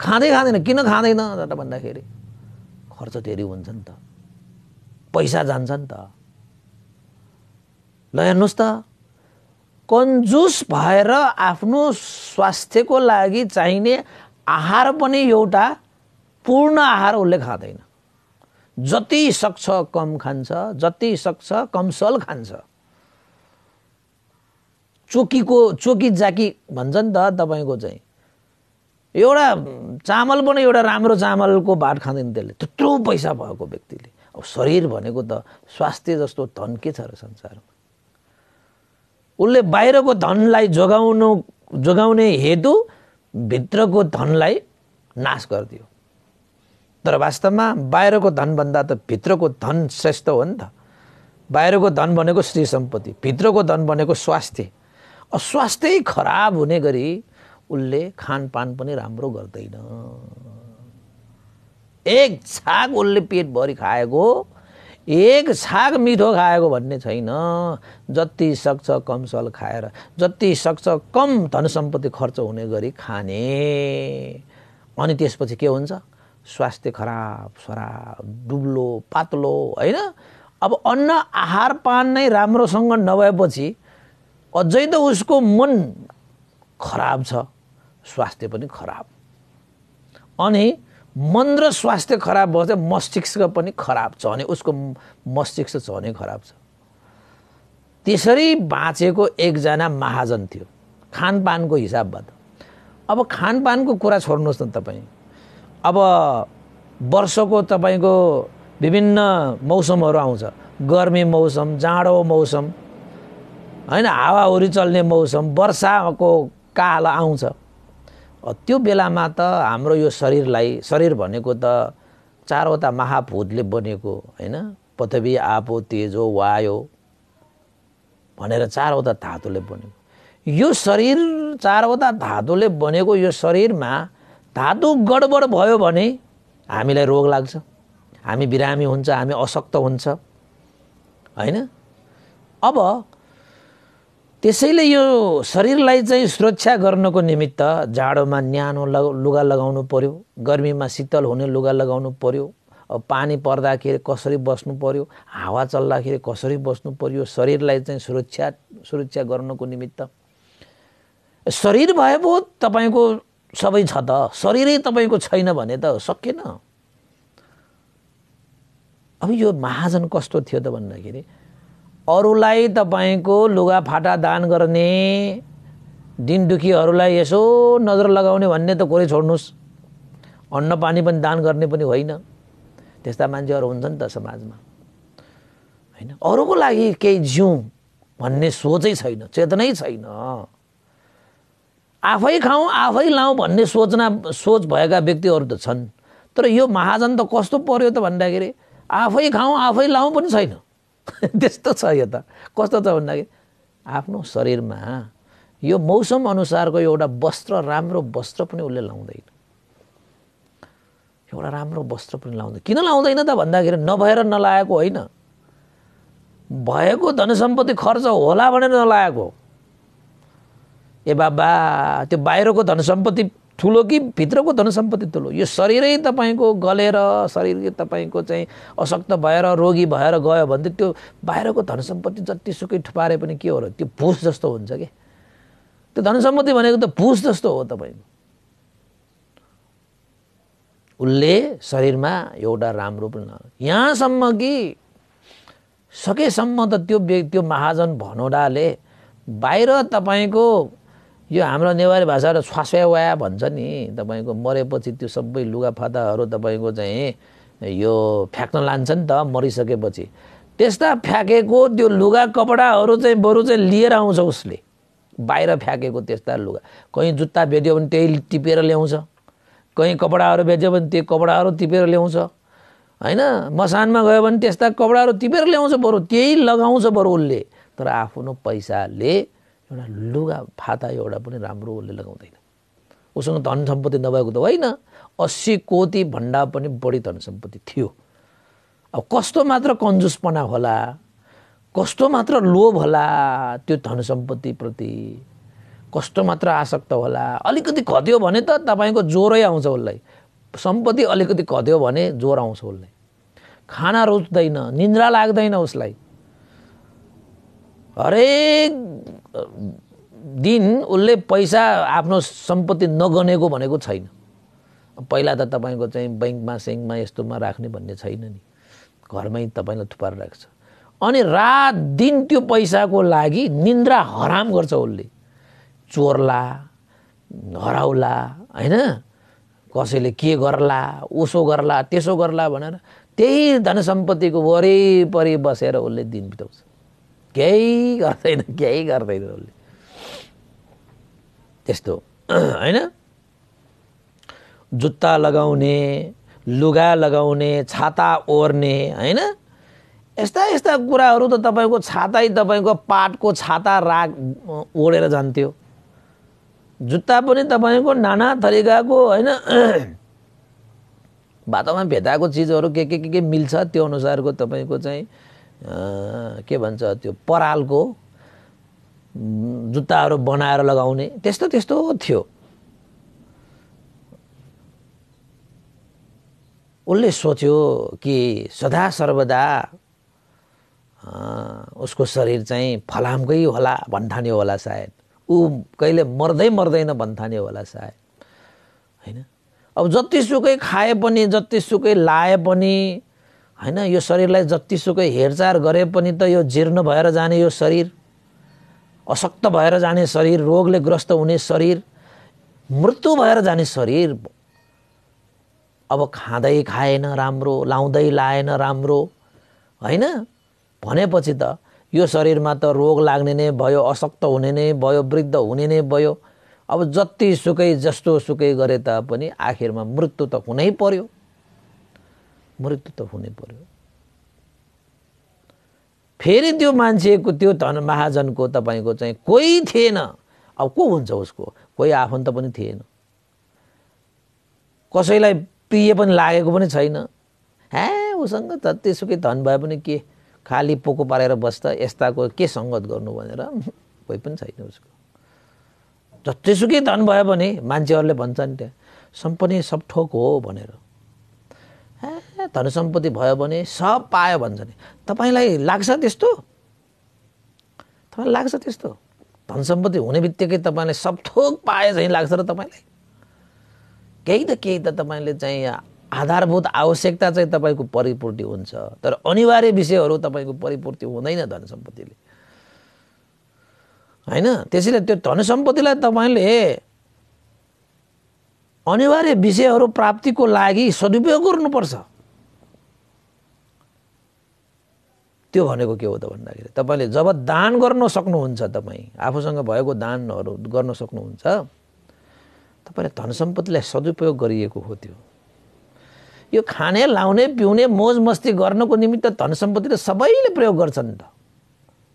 खाँदै खाँदैन किन खाँदैन त भन्दाखेरि खर्च धेरै हुन्छ नि त पैसा जान्छ नि त ल हेर्नुहोस् त कन्जुस भएर आफ्नो स्वास्थ्यको लागि चाहिने आहार पनि एउटा पूर्ण आहार उसले खाँदैन जति सक्छ कम खान्छ जति सक्छ कम कमसल खान्छ चोकीको चोकी जाकी भन्छ नि त तपाईँको चाहिँ एउटा चामल पनि एउटा राम्रो चामलको भात खाँदैन त्यसले त्यत्रो पैसा भएको व्यक्तिले अब शरीर भनेको त स्वास्थ्य जस्तो धन के छ र संसारमा उसले बाहिरको धनलाई जोगाउनु जोगाउने हेतु भित्रको धनलाई नाश गरिदियो तर वास्तवमा बाहिरको धनभन्दा त भित्रको धन श्रेष्ठ हो नि त बाहिरको धन भनेको श्री सम्पत्ति भित्रको धन भनेको स्वास्थ्य स्वास्थ्यै खराब हुने गरी उसले खानपान पनि राम्रो गर्दैन एक छाक उसले पेटभरि खाएको एक साग मिठो खाएको भन्ने छैन जति सक्छ कमसल खाएर जति सक्छ कम धन सम्पत्ति खर्च हुने गरी खाने अनि त्यसपछि के हुन्छ स्वास्थ्य खराब सराब डुब्लो पातलो होइन अब अन्न आहार पान नै राम्रोसँग नभएपछि अझै त उसको मन खराब छ स्वास्थ्य पनि खराब अनि मन र स्वास्थ्य खराब भयो चाहिँ मस्तिष्क पनि खराब छ भने उसको मस्तिष्क छ भने खराब छ त्यसरी बाँचेको एकजना महाजन थियो खानपानको हिसाबबाट अब खानपानको कुरा छोड्नुहोस् न तपाईँ अब वर्षको तपाईँको विभिन्न मौसमहरू आउँछ गर्मी मौसम जाडो मौसम होइन हावाहुरी चल्ने मौसम वर्षाको काल आउँछ त्यो बेलामा त हाम्रो यो शरीरलाई शरीर भनेको त चारवटा महाभूतले बनेको होइन पृथ्वी आपो तेजो वायो भनेर चारवटा धातुले बनेको यो शरीर चारवटा धातुले बनेको यो शरीरमा धातु गडबड भयो भने हामीलाई रोग लाग्छ हामी बिरामी हुन्छ हामी अशक्त हुन्छ होइन अब त्यसैले यो शरीरलाई चाहिँ सुरक्षा गर्नको निमित्त जाडोमा न्यानो लग लुगा लगाउनु पऱ्यो गर्मीमा शीतल हुने लुगा लगाउनु पऱ्यो पानी पर्दाखेरि कसरी बस्नु पऱ्यो हावा चल्दाखेरि कसरी बस्नु पऱ्यो शरीरलाई चाहिँ सुरक्षा सुरक्षा गर्नको निमित्त शरीर भए पो तपाईँको सबै छ त शरीरै तपाईँको छैन भने त सकेन अब यो महाजन कस्तो थियो त भन्दाखेरि अरूलाई तपाईँको लुगाफाटा दान गर्ने दिनदुखीहरूलाई यसो नजर लगाउने भन्ने त कुरै छोड्नुहोस् अन्न पानी पनि दान गर्ने पनि होइन त्यस्ता मान्छेहरू हुन्छन् त समाजमा होइन अरूको लागि केही जिउँ भन्ने सोचै छैन चेतनै छैन आफै खाउँ आफै लाउँ भन्ने सोचना सोच भएका व्यक्तिहरू त छन् तर यो महाजन त कस्तो पर्यो त भन्दाखेरि आफै खाउँ आफै लाउँ पनि छैन <laughs> त्यस्तो छ यो त कस्तो छ भन्दाखेरि आफ्नो शरीरमा यो मौसम अनुसारको एउटा वस्त्र राम्रो वस्त्र पनि उसले लाउँदैन एउटा राम्रो वस्त्र पनि लाउँदैन किन लाउँदैन त भन्दाखेरि नभएर नलाएको होइन भएको धन सम्पत्ति खर्च होला भनेर नलाएको ए बाबा त्यो बाहिरको धन सम्पत्ति ठुलो कि भित्रको धन सम्पत्ति ठुलो यो शरीरै तपाईँको गलेर शरीर तपाईँको चाहिँ अशक्त भएर रोगी भएर गयो भने त त्यो बाहिरको धन सम्पत्ति जतिसुकै ठुपारे पनि के हो र त्यो भुस जस्तो हुन्छ कि त्यो धन सम्पत्ति भनेको त भुस जस्तो हो तपाईँको उसले शरीरमा एउटा राम्रो पनि यहाँसम्म कि सकेसम्म त त्यो व्यक्ति त्यो महाजन भनौडाले बाहिर तपाईँको यो हाम्रो नेवारी भाषा र छ्वास्या भन्छ नि तपाईँको मरेपछि त्यो सबै लुगाफाताहरू तपाईँको चाहिँ यो फ्याँक्न लान्छ नि त मरिसकेपछि त्यस्ता फ्याँकेको त्यो लुगा कपडाहरू चाहिँ बरु चाहिँ लिएर आउँछ उसले बाहिर फ्याँकेको त्यस्ता लुगा कहीँ जुत्ता भेट्यो भने त्यही टिपेर ल्याउँछ कहीँ कपडाहरू भेट्यो भने त्यो कपडाहरू टिपेर ल्याउँछ होइन मसानमा गयो भने त्यस्ता कपडाहरू टिपेर ल्याउँछ बरु त्यही लगाउँछ बरु उसले तर आफ्नो पैसाले एउटा लुगा फाता एउटा पनि राम्रो उसले लगाउँदैन उसँग धन सम्पत्ति नभएको त होइन अस्सी कोटी भन्दा पनि बढी धन सम्पत्ति थियो अब कस्तो मात्र कन्जुसपना होला कस्तो मात्र लोभ होला त्यो धन सम्पत्तिप्रति कस्तो मात्र आसक्त होला अलिकति घट्यो भने त तपाईँको ज्वरै आउँछ उसलाई सम्पत्ति अलिकति घट्यो भने ज्वरो आउँछ उसलाई खाना रोज्दैन निन्द्रा लाग्दैन उसलाई हरेक दिन उसले पैसा आफ्नो सम्पत्ति नगनेको भनेको छैन पहिला त तपाईँको चाहिँ ब्याङ्कमा स्याङ्कमा यस्तोमा राख्ने भन्ने छैन नि घरमै तपाईँलाई थुपार राख्छ अनि रात दिन त्यो पैसाको लागि निन्द्रा हराम गर्छ उसले चोर्ला हराउला होइन कसैले के गर्ला उसो गर्ला त्यसो गर्ला भनेर त्यही धन सम्पत्तिको वरिपरि बसेर उसले दिन बिताउँछ केही गर्दैन केही गर्दैन उसले त्यस्तो होइन जुत्ता लगाउने लुगा लगाउने छाता ओर्ने होइन यस्ता यस्ता कुराहरू त तपाईँको छातै तपाईँको पाटको छाता राग ओढेर जान्थ्यो जुत्ता पनि तपाईँको नाना थरिकाको होइन बाटोमा भेटाएको चिजहरू के के के के मिल्छ त्यो अनुसारको तपाईँको चाहिँ के भन्छ त्यो परालको जुत्ताहरू बनाएर लगाउने त्यस्तो त्यस्तो थियो उसले सोच्यो कि सदा सर्वदा उसको शरीर चाहिँ फलामकै होला भन्ठाने होला सायद ऊ कहिले मर्दै मर्दैन भन्ठाने होला सायद होइन अब जतिसुकै खाए पनि जतिसुकै लाए पनि होइन यो शरीरलाई जतिसुकै हेरचाह गरे पनि त यो जीर्ण भएर जाने यो शरीर अशक्त भएर जाने शरीर रोगले ग्रस्त हुने शरीर मृत्यु भएर जाने शरीर अब खाँदै खाएन राम्रो लाउँदै लाएन राम्रो होइन भनेपछि त यो शरीरमा त रोग लाग्ने नै भयो अशक्त हुने नै भयो वृद्ध हुने नै भयो अब जतिसुकै जस्तो सुकै गरे तापनि आखिरमा मृत्यु त हुनै पर्यो मृत्यु त हुनै पर्यो फेरि त्यो मान्छेको त्यो धन महाजनको तपाईँको चाहिँ कोही थिएन अब को हुन्छ उसको कोही आफन्त पनि थिएन कसैलाई प्रिय पनि लागेको पनि छैन हे उसँग जतिसुकै धन भए पनि के खाली पोको पारेर बस्दा यस्ताको के सङ्गत गर्नु भनेर कोही पनि छैन उसको जतिसुकै धन भयो भने मान्छेहरूले भन्छन् त्यहाँ सम्पनी सब ठोक हो भनेर धन सम्पत्ति भयो भने सब पायो भन्छ नि तपाईँलाई लाग्छ त्यस्तो तपाईँलाई लाग्छ त्यस्तो धन सम्पत्ति हुने बित्तिकै तपाईँले सब थोक पाए चाहिँ लाग्छ र तपाईँलाई केही त केही त तपाईँले चाहिँ आधारभूत आवश्यकता चाहिँ तपाईँको परिपूर्ति हुन्छ तर अनिवार्य विषयहरू तपाईँको परिपूर्ति हुँदैन धन सम्पत्तिले होइन त्यसैले त्यो धन सम्पत्तिलाई तपाईँले अनिवार्य विषयहरू प्राप्तिको लागि सदुपयोग गर्नुपर्छ त्यो भनेको के हो त भन्दाखेरि तपाईँले जब दान गर्न सक्नुहुन्छ तपाईँ आफूसँग भएको दानहरू गर्न सक्नुहुन्छ तपाईँले धन सम्पत्तिलाई सदुपयोग गरिएको हो त्यो यो खाने लाउने पिउने मोज मस्ती गर्नको निमित्त धन सम्पत्ति त सबैले प्रयोग गर्छन् त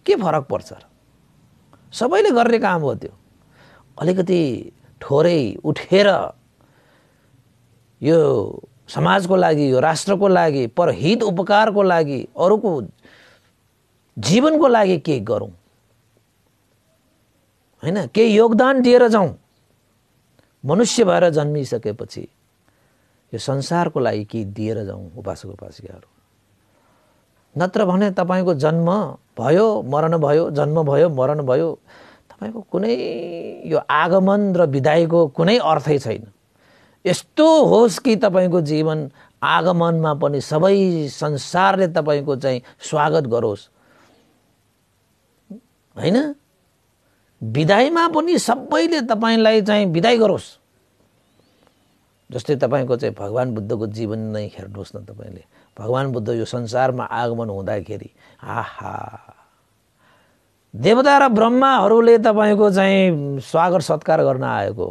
के फरक पर्छ र सबैले गर्ने काम हो त्यो अलिकति ठोरै उठेर यो समाजको लागि यो राष्ट्रको लागि परहित उपकारको लागि अरूको जीवनको लागि के गरौँ होइन केही योगदान दिएर जाउँ मनुष्य भएर जन्मिसकेपछि यो संसारको लागि केही दिएर जाउँ उपासक उपासिकाहरू नत्र भने तपाईँको जन्म भयो मरण भयो जन्म भयो मरण भयो तपाईँको कुनै यो आगमन र विदाईको कुनै अर्थै छैन यस्तो होस् कि तपाईँको जीवन आगमनमा पनि सबै संसारले तपाईँको चाहिँ स्वागत गरोस् होइन विदाईमा पनि सबैले तपाईँलाई चाहिँ विदाई गरोस् जस्तै तपाईँको चाहिँ भगवान् बुद्धको जीवन नै हेर्नुहोस् न तपाईँले भगवान् बुद्ध यो संसारमा आगमन हुँदाखेरि आहा देवता र ब्रह्माहरूले तपाईँको चाहिँ स्वागत सत्कार गर्न आएको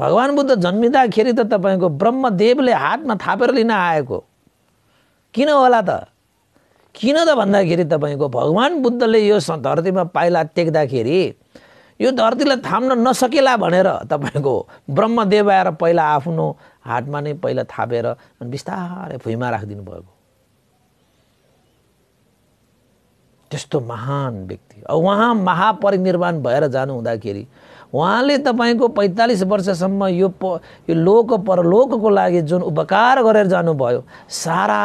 भगवान् बुद्ध जन्मिँदाखेरि त तपाईँको ब्रह्मदेवले हातमा थापेर लिन आएको किन होला त किन त भन्दाखेरि तपाईँको भगवान् बुद्धले यो धरतीमा पाइला टेक्दाखेरि यो धरतीलाई थाम्न नसकेला भनेर तपाईँको ब्रह्मदेव आएर पहिला आफ्नो हातमा नै पहिला थापेर अनि बिस्तारै भुइँमा राखिदिनु भएको त्यस्तो महान व्यक्ति अब उहाँ महापरिनिर्माण भएर जानु हुँदाखेरि उहाँले तपाईँको पैँतालिस वर्षसम्म यो प यो लोक परलोकको लागि जुन उपकार गरेर जानुभयो सारा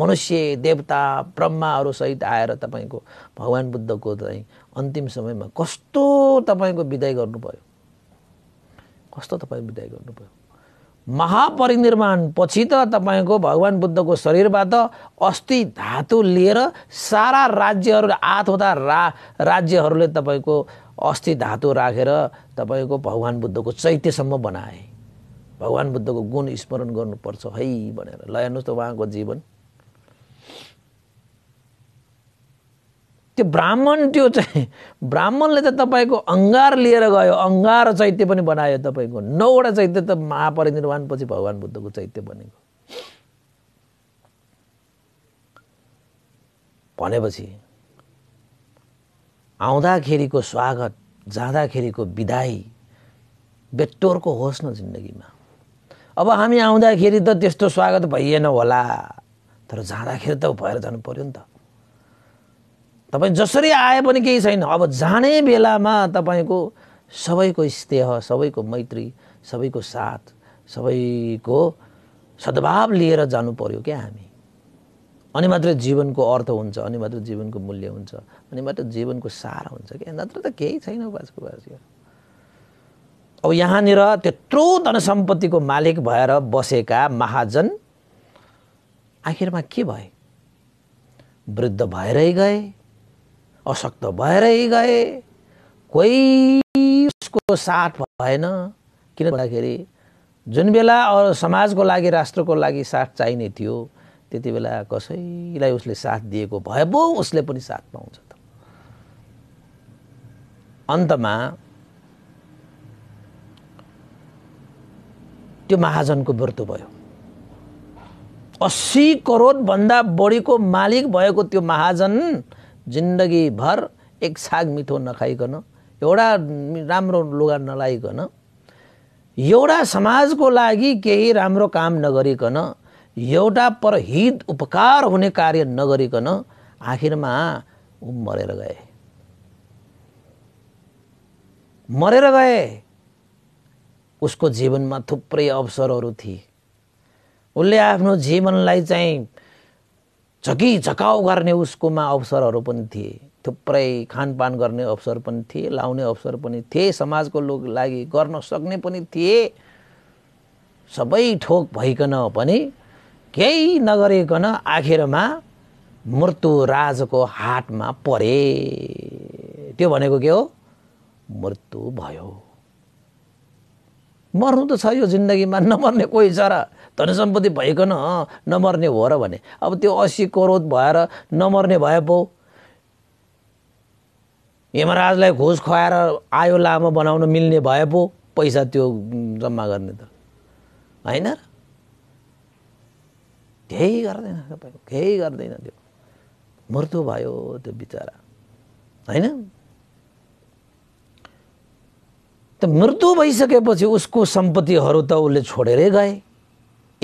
मनुष्य देवता ब्रह्माहरूसहित आएर तपाईँको भगवान् बुद्धको चाहिँ अन्तिम समयमा कस्तो तपाईँको विदाय गर्नुभयो कस्तो तपाईँ विदाय गर्नुभयो महापरिनिर्माण पछि त तपाईँको भगवान् बुद्धको शरीरबाट अस्थि धातु लिएर सारा राज्यहरू आठवटा रा राज्यहरूले तपाईँको अस्थि धातु राखेर रा, तपाईँको भगवान् बुद्धको चैत्यसम्म बनाए भगवान् बुद्धको गुण स्मरण गर्नुपर्छ है भनेर ल हेर्नुहोस् त उहाँको जीवन त्यो ब्राह्मण त्यो चाहिँ ब्राह्मणले त तपाईँको अङ्गार लिएर गयो अङ्गार चैत्य पनि बनायो तपाईँको नौवटा चैत्य त महापरिनिर्वाणपछि भगवान् बुद्धको चैत्य बनेको भनेपछि आउँदाखेरिको स्वागत जाँदाखेरिको विदाई बेटोरको होस् न जिन्दगीमा अब हामी आउँदाखेरि त त्यस्तो स्वागत भइएन होला तर जाँदाखेरि त भएर जानु पऱ्यो नि त तपाईँ जसरी आए पनि केही छैन अब जाने बेलामा तपाईँको सबैको स्नेह सबैको मैत्री सबैको साथ सबैको सद्भाव लिएर जानु पऱ्यो क्या हामी अनि मात्रै जीवनको अर्थ हुन्छ अनि मात्र जीवनको मूल्य हुन्छ अनि मात्र जीवनको सार हुन्छ कि नत्र त केही छैन बाँसको बाँसी अब यहाँनिर त्यत्रो धन सम्पत्तिको मालिक भएर बसेका महाजन आखिरमा के भए वृद्ध भएरै गए अशक्त भएरै गए कोही उसको साथ भएन किन भन्दाखेरि जुन बेला समाजको लागि राष्ट्रको लागि साथ चाहिने थियो त्यति बेला कसैलाई उसले साथ दिएको भए पो उसले पनि साथ पाउँछ त अन्तमा त्यो महाजनको मृत्यु भयो अस्सी करोडभन्दा बढीको मालिक भएको त्यो महाजन जिन्दगीभर एक साग मिठो नखाइकन एउटा राम्रो लुगा नलाइकन एउटा समाजको लागि केही राम्रो काम नगरिकन एउटा परहित उपकार हुने कार्य नगरिकन आखिरमा ऊ मरेर गए मरेर गए उसको जीवनमा थुप्रै अवसरहरू थिए उसले आफ्नो जीवनलाई चाहिँ झकी झकाउ गर्ने उसकोमा अवसरहरू पनि थिए थुप्रै खानपान गर्ने अवसर पनि थिए लाउने अवसर पनि थिए समाजको लोक लागि गर्न सक्ने पनि थिए सबै ठोक भइकन पनि केही नगरिकन आखिरमा मृत्यु राजको हातमा परे त्यो भनेको के हो मृत्यु भयो मर्नु त छ यो जिन्दगीमा नमर्ने कोही छ र धन सम्पत्ति भइकन नमर्ने हो र भने अब त्यो असी करोड भएर नमर्ने भए पो यमराजलाई घुस खुवाएर आयो लामो बनाउन मिल्ने भए पो पैसा त्यो जम्मा गर्ने त होइन र केही गर्दैन तपाईँको केही गर्दैन त्यो मृत्यु भयो त्यो बिचरा होइन त मृत्यु भइसकेपछि उसको सम्पत्तिहरू त उसले छोडेरै गए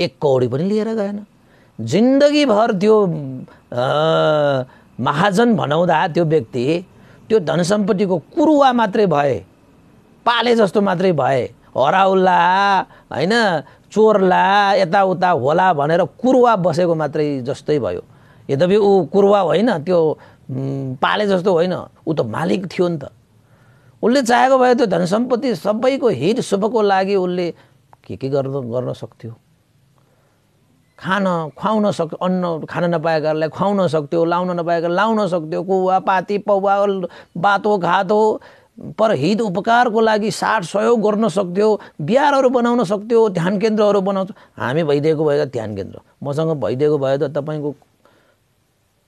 एक कौडी पनि लिएर गएन जिन्दगीभर त्यो महाजन भनाउँदा त्यो व्यक्ति त्यो धन सम्पत्तिको कुरुवा मात्रै भए पाले जस्तो मात्रै भए हराउला होइन चोरला यताउता होला भनेर कुरुवा बसेको मात्रै जस्तै भयो यद्यपि ऊ कुरुवा होइन त्यो पाले जस्तो होइन ऊ त मालिक थियो नि त उसले चाहेको भए त्यो धन सम्पत्ति सबैको हित शुभको लागि उसले के के गर्नु गर्न सक्थ्यो खान खुवाउन सक् अन्न खान नपाएकालाई खुवाउन सक्थ्यो लाउन नपाएको लाउन सक्थ्यो कुवा पाती पौवा बातो घातो पर हित उपकारको लागि साथ सहयोग गर्न सक्थ्यो बिहारहरू बनाउन सक्थ्यो ध्यान केन्द्रहरू बनाउँछ हामी भइदिएको भए त ध्यान केन्द्र मसँग भइदिएको भए त तपाईँको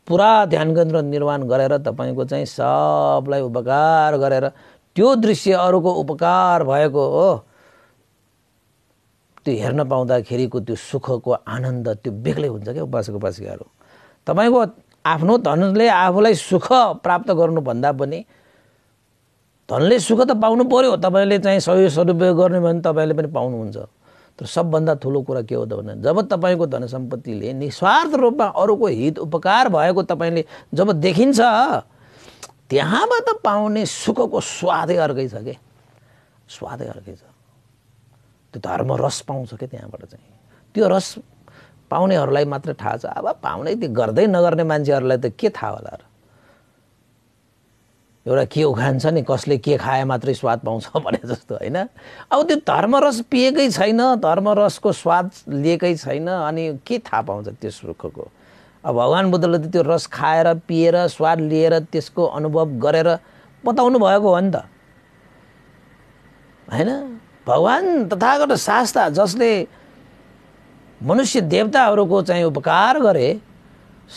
पुरा ध्यान केन्द्र निर्माण गरेर तपाईँको चाहिँ सबलाई उपकार गरेर त्यो दृश्य अरूको उपकार भएको हो त्यो हेर्न पाउँदाखेरिको त्यो सुखको आनन्द त्यो बेग्लै हुन्छ क्या उपासक उपासिकाहरू तपाईँको आफ्नो धनले आफूलाई सुख प्राप्त गर्नुभन्दा पनि धनले सुख त पाउनु पऱ्यो तपाईँले चाहिँ सहयोग सदुपयोग गर्ने भने तपाईँले पनि पाउनुहुन्छ तर सबभन्दा ठुलो कुरा के हो त भने जब तपाईँको धन सम्पत्तिले निस्वार्थ रूपमा अरूको हित उपकार भएको तपाईँले जब देखिन्छ त्यहाँबाट पाउने सुखको स्वादै अर्कै छ कि स्वादै अर्कै छ त्यो धर्म रस पाउँछ क्या त्यहाँबाट चाहिँ त्यो रस पाउनेहरूलाई मात्र थाहा छ अब पाउने त्यो गर्दै नगर्ने मान्छेहरूलाई त के थाहा होला र एउटा के उखान छ नि कसले के खाए मात्रै स्वाद पाउँछ <laughs> भने जस्तो होइन अब त्यो धर्मरस पिएकै छैन धर्मरसको स्वाद लिएकै छैन अनि के थाहा पाउँछ त्यो सुखको अब भगवान् बुद्धले त त्यो रस खाएर पिएर स्वाद लिएर त्यसको अनुभव गरेर बताउनु भएको हो नि त होइन भगवान् तथागत शास्त्र जसले मनुष्य देवताहरूको चाहिँ उपकार गरे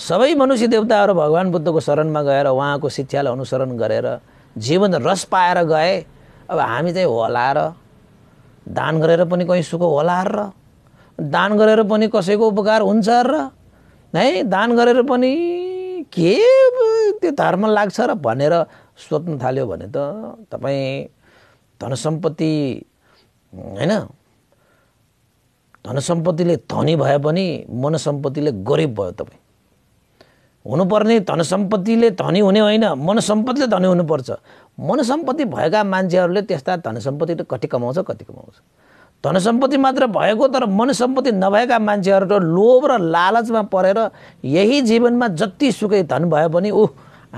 सबै मनुष्य देवताहरू भगवान् बुद्धको शरणमा गएर उहाँको शिक्षालाई अनुसरण गरेर जीवन रस पाएर गए अब हामी चाहिँ होला र दान गरेर पनि कहीँ सुख होला र दान गरेर पनि कसैको उपकार हुन्छ र है दान गरेर पनि के त्यो धर्म लाग्छ र भनेर सोध्न थाल्यो भने त तपाईँ धन सम्पत्ति होइन धन सम्पत्तिले धनी भए पनि मन सम्पत्तिले गरिब भयो तपाईँ हुनुपर्ने धन सम्पत्तिले धनी हुने होइन मनसम्पत्तिले धनी हुनुपर्छ मनसम्पत्ति भएका मान्छेहरूले त्यस्ता धन सम्पत्ति त कति कमाउँछ कति कमाउँछ धन सम्पत्ति मात्र भएको तर मन सम्पत्ति नभएका मान्छेहरू लोभ र लालचमा परेर यही जीवनमा जति सुकै धन भए पनि ऊ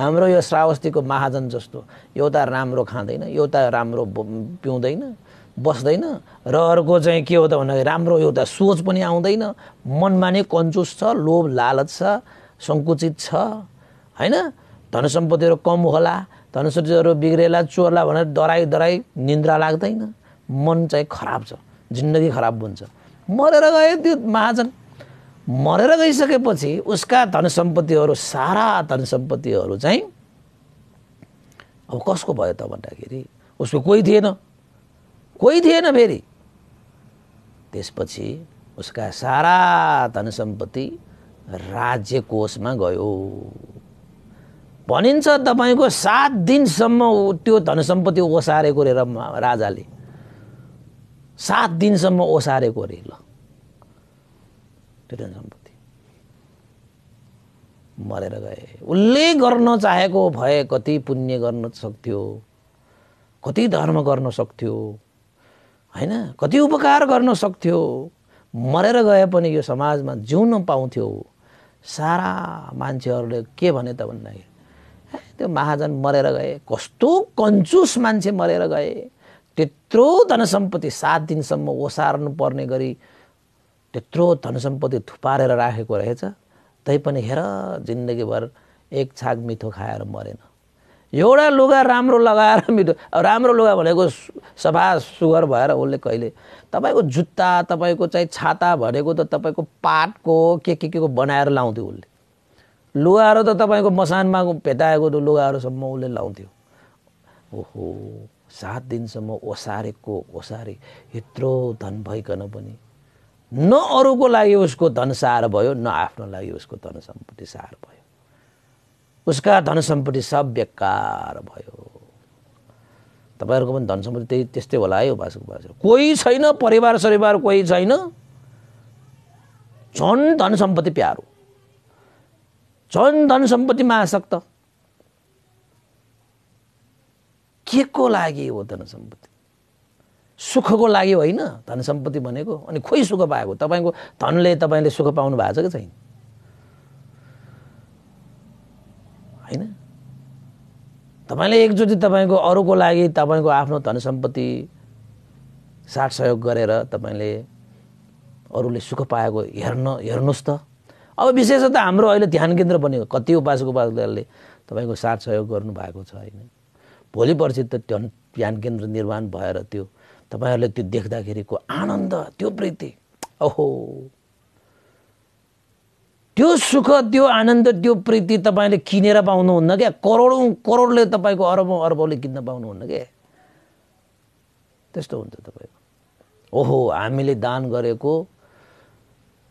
हाम्रो यो श्रावस्तीको महाजन जस्तो एउटा राम्रो खाँदैन एउटा राम्रो पिउँदैन बस्दैन र अर्को चाहिँ के हो त भन्दाखेरि राम्रो एउटा सोच पनि आउँदैन मनमा नै कन्जुस छ लोभ लालच छ सङ्कुचित छ होइन धन सम्पत्तिहरू कम होला धन सम्पत्तिहरू बिग्रेला चोरला भनेर डराइ डराइ निन्द्रा लाग्दैन मन चाहिँ खराब छ जिन्दगी खराब हुन्छ मरेर गयो त्यो महाजन मरेर गइसकेपछि उसका धन सम्पत्तिहरू सारा धन सम्पत्तिहरू चाहिँ अब कसको भयो त भन्दाखेरि उसको कोही थिएन कोही थिएन फेरि त्यसपछि उसका सारा धन सम्पत्ति राज्य कोषमा गयो भनिन्छ तपाईँको सात दिनसम्म त्यो धन सम्पत्ति ओसारेको अरे राजाले सात दिनसम्म ओसारेको अरे ल त्यो धन सम्पत्ति मरेर गए उसले गर्न चाहेको भए कति पुण्य गर्न सक्थ्यो कति धर्म गर्न सक्थ्यो होइन कति उपकार गर्न सक्थ्यो मरेर गए पनि यो समाजमा जिउन पाउँथ्यो सारा मान्छेहरूले के भने त भन्दाखेरि त्यो महाजन मरेर गए कस्तो कन्जुस मान्छे मरेर गए त्यत्रो धन सम्पत्ति सात दिनसम्म ओसार्नु पर्ने गरी त्यत्रो धन सम्पत्ति थुपारेर राखेको रहेछ तैपनि हेर जिन्दगीभर एक छाक मिठो खाएर मरेन एउटा लुगा राम्रो लगाएर <laughs> मिठो राम्रो लुगा भनेको सफा सुगर भएर उसले कहिले तपाईँको जुत्ता तपाईँको चाहिँ छाता भनेको त तपाईँको पाटको के के के को बनाएर लाउँथ्यो उसले लुगाहरू त तपाईँको मसानमा भेटाएको लुगाहरूसम्म उसले लाउँथ्यो ओहो सात दिनसम्म ओसारेको ओसारे यत्रो धन भइकन पनि न अरूको लागि उसको धन सार भयो न आफ्नो लागि उसको धन सम्पत्ति सार भयो उसका धन सम्पत्ति सब बेकार भयो तपाईँहरूको पनि धन सम्पत्ति त्यही त्यस्तै होला है उपासक उपासक कोही छैन परिवार सरिवार कोही छैन झन् धन सम्पत्ति प्यारो झन् धन सम्पत्ति आसक्त के को लागि हो धन सम्पत्ति सुखको लागि होइन धन सम्पत्ति भनेको अनि खोइ सुख पाएको तपाईँको धनले तपाईँले सुख पाउनु भएको छ कि छैन होइन तपाईँले एकचोटि तपाईँको अरूको लागि तपाईँको आफ्नो धन सम्पत्ति साथ सहयोग गरेर तपाईँले अरूले सुख पाएको हेर्न हेर्नुहोस् त अब विशेष त हाम्रो अहिले ध्यान केन्द्र बनेको कति उपासक उपासकहरूले तपाईँको साथ सहयोग गर्नुभएको छ होइन भोलि पर्सि त ध्यान ध्यान केन्द्र निर्माण भएर त्यो तपाईँहरूले त्यो देख्दाखेरिको आनन्द त्यो प्रीति ओहो त्यो सुख त्यो आनन्द त्यो प्रीति तपाईँले किनेर पाउनुहुन्न क्या करोडौँ करोडले तपाईँको अरबौँ अरबौँले किन्न पाउनुहुन्न क्या त्यस्तो हुन्छ तपाईँको ओहो हामीले दान गरेको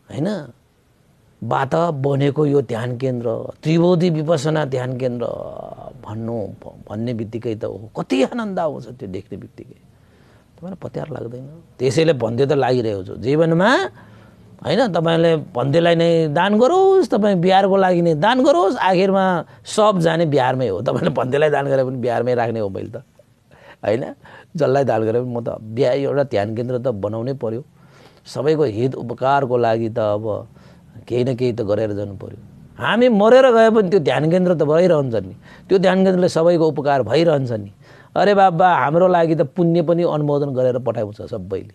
होइन बात बनेको यो ध्यान केन्द्र त्रिवोधी विपसना ध्यान केन्द्र भन्नु भन्ने बित्तिकै त हो कति आनन्द आउँछ त्यो देख्ने बित्तिकै तपाईँलाई पत्यार लाग्दैन त्यसैले भन्दै त लागिरहेको छु जीवनमा होइन तपाईँले भन्देलाई नै दान गरोस् तपाईँ बिहारको लागि नै दान गरोस् आखिरमा सब जाने बिहारमै हो तपाईँले भन्देलाई दान गरे पनि बिहारमै राख्ने हो मैले त होइन जसलाई दान गरे पनि म त बिहा एउटा ध्यान केन्द्र त बनाउनै पऱ्यो सबैको हित उपकारको लागि त अब केही न केही त गरेर जानु पर्यो हामी मरेर गए पनि त्यो ध्यान केन्द्र त भइरहन्छ नि त्यो ध्यान केन्द्रले सबैको उपकार भइरहन्छ नि अरे बाबा हाम्रो लागि त पुण्य पनि अनुमोदन गरेर पठाउँछ सबैले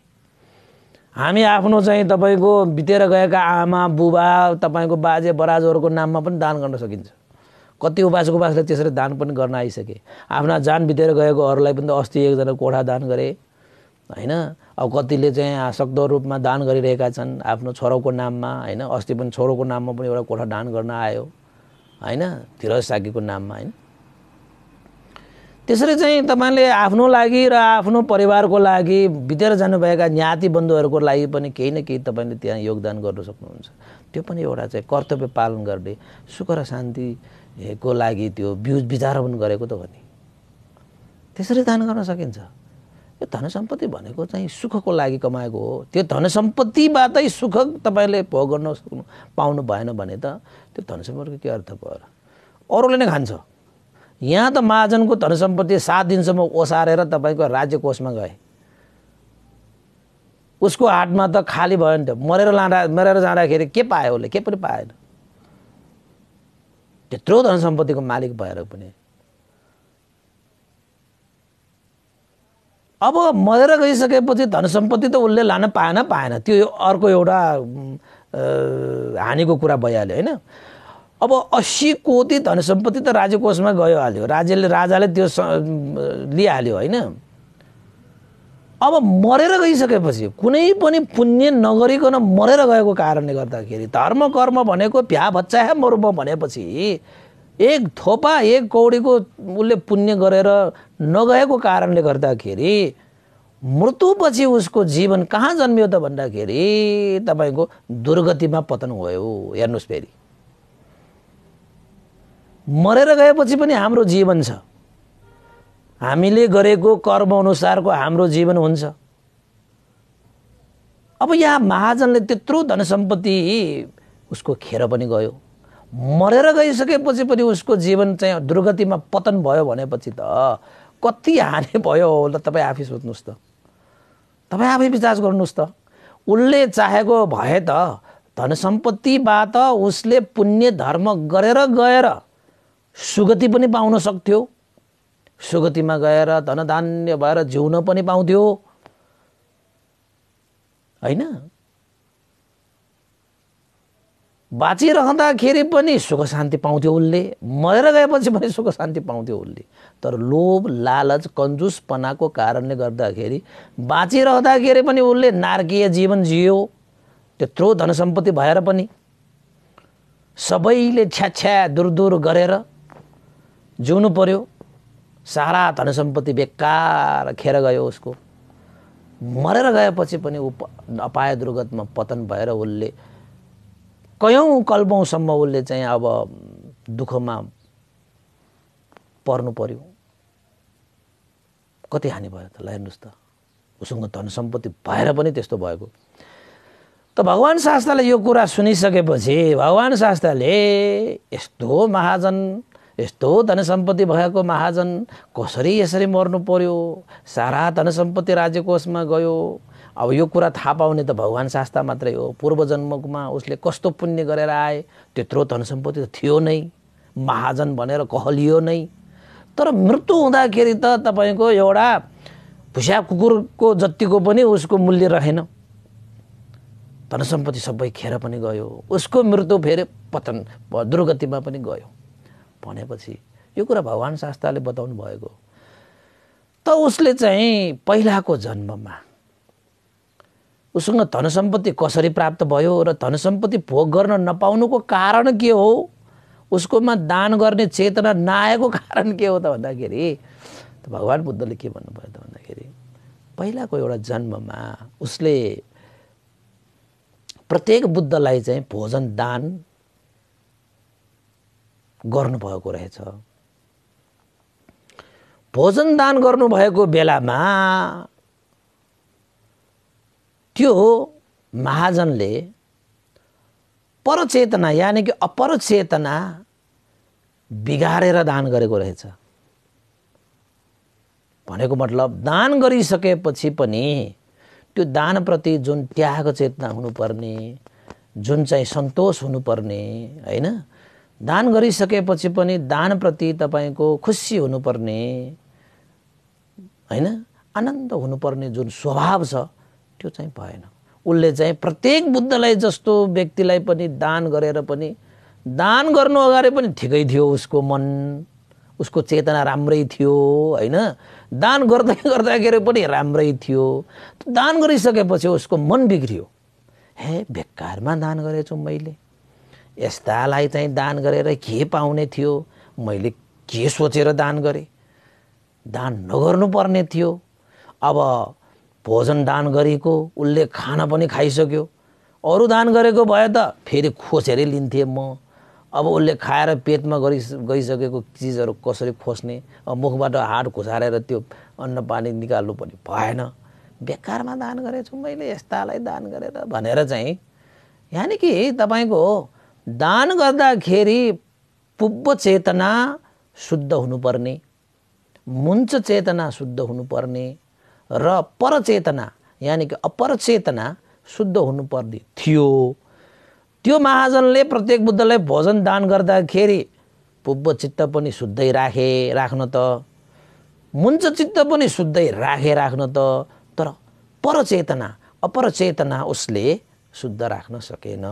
हामी आफ्नो चाहिँ तपाईँको बितेर गएका आमा बुबा तपाईँको बाजे बराजहरूको नाममा पनि दान गर्न सकिन्छ कति उपास उपासले त्यसरी दान पनि गर्न आइसके आफ्ना जान बितेर गएको अरूलाई पनि त अस्ति एकजना कोठा दान गरे होइन अब कतिले चाहिँ सक्दो रूपमा दान गरिरहेका छन् आफ्नो छोराको नाममा होइन अस्ति पनि छोरोको नाममा पनि एउटा कोठा दान गर्न आयो होइन धिरज साकीको नाममा होइन त्यसरी चाहिँ तपाईँले आफ्नो लागि र आफ्नो परिवारको लागि बितेर जानुभएका ज्ञाति बन्धुहरूको लागि पनि केही न केही तपाईँले त्यहाँ योगदान गर्नु सक्नुहुन्छ त्यो पनि एउटा चाहिँ कर्तव्य पालन गर्ने सुख र शान्तिको लागि त्यो बिउ विचारोपण गरेको त हो नि त्यसरी दान गर्न सकिन्छ यो धन सम्पत्ति भनेको चाहिँ सुखको लागि कमाएको हो त्यो धन सम्पत्तिबाटै सुख तपाईँले भोग गर्न सक्नु पाउनु भएन भने त त्यो धन सम्पत्तिको के अर्थ भयो र अरूले नै खान्छ यहाँ त महाजनको धन सम्पत्ति सात दिनसम्म ओसारेर तपाईँको राज्य कोषमा गए उसको हाटमा त खाली भयो नि त मरेर लाँदा मरेर जाँदाखेरि के पायो उसले के पनि पाएन त्यत्रो धन सम्पत्तिको मालिक भएर पनि अब मरेर गइसकेपछि धन सम्पत्ति त उसले लान पाएन पाएन त्यो अर्को एउटा हानिको कुरा भइहाल्यो होइन अब अस्सी कोटी धन सम्पत्ति त राजकोषमा गयो हाल्यो राज्यले राजाले त्यो लिइहाल्यो होइन अब मरेर गइसकेपछि कुनै पनि पुण्य नगरिकन मरेर गएको कारणले गर्दाखेरि धर्म कर्म भनेको भ्या बच्चा मरुम भनेपछि एक थोपा एक कौडीको उसले पुण्य गरेर नगएको कारणले गर्दाखेरि मृत्युपछि उसको जीवन कहाँ जन्मियो त भन्दाखेरि तपाईँको दुर्गतिमा पतन भयो हेर्नुहोस् फेरि मरेर गएपछि पनि हाम्रो जीवन छ हामीले गरेको कर्मअनुसारको हाम्रो जीवन हुन्छ अब यहाँ महाजनले त्यत्रो धन सम्पत्ति उसको खेर पनि गयो मरेर गइसकेपछि पनि उसको जीवन चाहिँ दुर्गतिमा पतन भयो भनेपछि त कति हानि भयो होला तपाईँ आफै सोध्नुहोस् त तपाईँ आफै विचार गर्नुहोस् त उसले चाहेको भए त धन सम्पत्तिबाट उसले पुण्य धर्म गरेर गएर सुगति पनि पाउन सक्थ्यो सुगतिमा गएर धनधान्य भएर जिउन पनि पाउँथ्यो होइन बाँचिरहँदाखेरि पनि सुख शान्ति पाउँथ्यो उसले मरेर गएपछि पनि सुख शान्ति पाउँथ्यो उसले तर लोभ लालच कन्जुसपनाको कारणले गर्दाखेरि बाँचिरहँदाखेरि पनि उसले नारकीय जीवन जियो त्यत्रो धन सम्पत्ति भएर पनि सबैले छ्याछ्या दुर दुर गरेर जिउनु पर्यो सारा धन सम्पत्ति बेकार खेर गयो उसको मरेर गएपछि पनि ऊ अपाय दुर्गतमा पतन भएर उसले कयौँ कल्पौँसम्म उसले चाहिँ अब दुःखमा पर्नु पर्यो कति हानि भयो त ल हेर्नुहोस् त उसँग धन सम्पत्ति भएर पनि त्यस्तो भएको त भगवान् शास्त्रले यो कुरा सुनिसकेपछि भगवान् शास्त्रले यस्तो महाजन यस्तो धन सम्पत्ति भएको महाजन कसरी यसरी मर्नु पर्यो सारा धन सम्पत्ति राज्यकोषमा गयो अब यो कुरा थाहा पाउने त भगवान् शास्त्र मात्रै हो पूर्व जन्ममा उसले कस्तो पुण्य गरेर आए त्यत्रो धन सम्पत्ति त थियो नै महाजन भनेर कहलियो नै तर मृत्यु हुँदाखेरि त तपाईँको एउटा भुस्या कुकुरको जतिको पनि उसको मूल्य रहेन धन सम्पत्ति सबै खेर पनि गयो उसको मृत्यु फेरि पतन दुर्गतिमा पनि गयो भनेपछि यो कुरा भगवान् शास्त्रले बताउनु भएको त उसले चाहिँ पहिलाको जन्ममा उसँग धन सम्पत्ति कसरी प्राप्त भयो र धन सम्पत्ति भोग गर्न नपाउनुको कारण के हो उसकोमा दान गर्ने चेतना नआएको कारण के हो त भन्दाखेरि भगवान् बुद्धले के भन्नुभयो त भन्दाखेरि पहिलाको एउटा जन्ममा उसले प्रत्येक बुद्धलाई चाहिँ भोजन दान गर्नुभएको रहेछ भोजन दान गर्नुभएको बेलामा त्यो महाजनले परचेतना यानि कि अपरचेतना बिगारेर दान गरेको रहेछ भनेको मतलब दान गरिसकेपछि पनि त्यो दानप्रति जुन त्याग चेतना हुनुपर्ने जुन चाहिँ सन्तोष हुनुपर्ने होइन दान गरिसकेपछि पनि दानप्रति तपाईँको खुसी हुनुपर्ने होइन आनन्द हुनुपर्ने जुन स्वभाव छ त्यो चाहिँ भएन उसले चाहिँ प्रत्येक बुद्धलाई जस्तो व्यक्तिलाई पनि दान गरेर पनि दान गर्नु अगाडि पनि ठिकै थियो उसको मन उसको चेतना राम्रै थियो होइन दान गर्दै गर्दाखेरि पनि राम्रै थियो दान गरिसकेपछि उसको मन बिग्रियो हे बेकारमा दान गरेछु मैले यस्तालाई चाहिँ दान गरेर के पाउने थियो मैले के सोचेर दान गरेँ दान नगर्नुपर्ने थियो अब भोजन दान गरेको उसले खाना पनि खाइसक्यो अरू दान गरेको भए त फेरि खोसेरै लिन्थेँ म अब उसले खाएर पेटमा गरि गइसकेको चिजहरू कसरी खोस्ने मुखबाट हाट खुसारेर त्यो अन्न पानी निकाल्नु पनि भएन बेकारमा दान गरेछु मैले यस्तालाई दान गरेर भनेर चाहिँ यानि कि तपाईँको दान गर्दाखेरि पुब्ब चेतना शुद्ध हुनुपर्ने मुञ्च चेतना शुद्ध हुनुपर्ने र परचेतना यानि कि अपर चेतना शुद्ध हुनुपर्ने थियो त्यो महाजनले प्रत्येक बुद्धलाई भोजन दान गर्दाखेरि पुब्ब चित्त पनि शुद्धै राखे राख्न त मुञ्च चित्त पनि शुद्धै राखे राख्न त तर परचेतना अपरचेतना उसले शुद्ध राख्न सकेन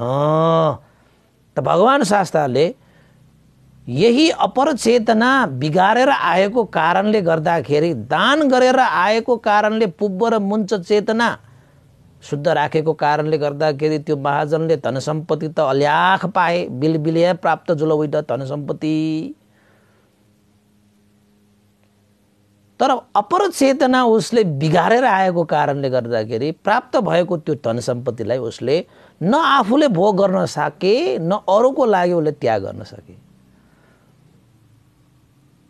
त भगवान् शास्त्रले यही अपर चेतना बिगारेर आएको कारणले गर्दाखेरि दान गरेर आएको कारणले पूर्व र मुञ्च चेतना शुद्ध राखेको कारणले गर्दाखेरि त्यो महाजनले धन सम्पत्ति त अल्याख पाए बिलबिलिया प्राप्त जुलवैद धन सम्पत्ति तर अपर चेतना उसले बिगारेर आएको कारणले गर्दाखेरि प्राप्त भएको त्यो धन सम्पत्तिलाई उसले न आफूले भोग गर्न सके न अरूको लागि उसले त्याग गर्न सके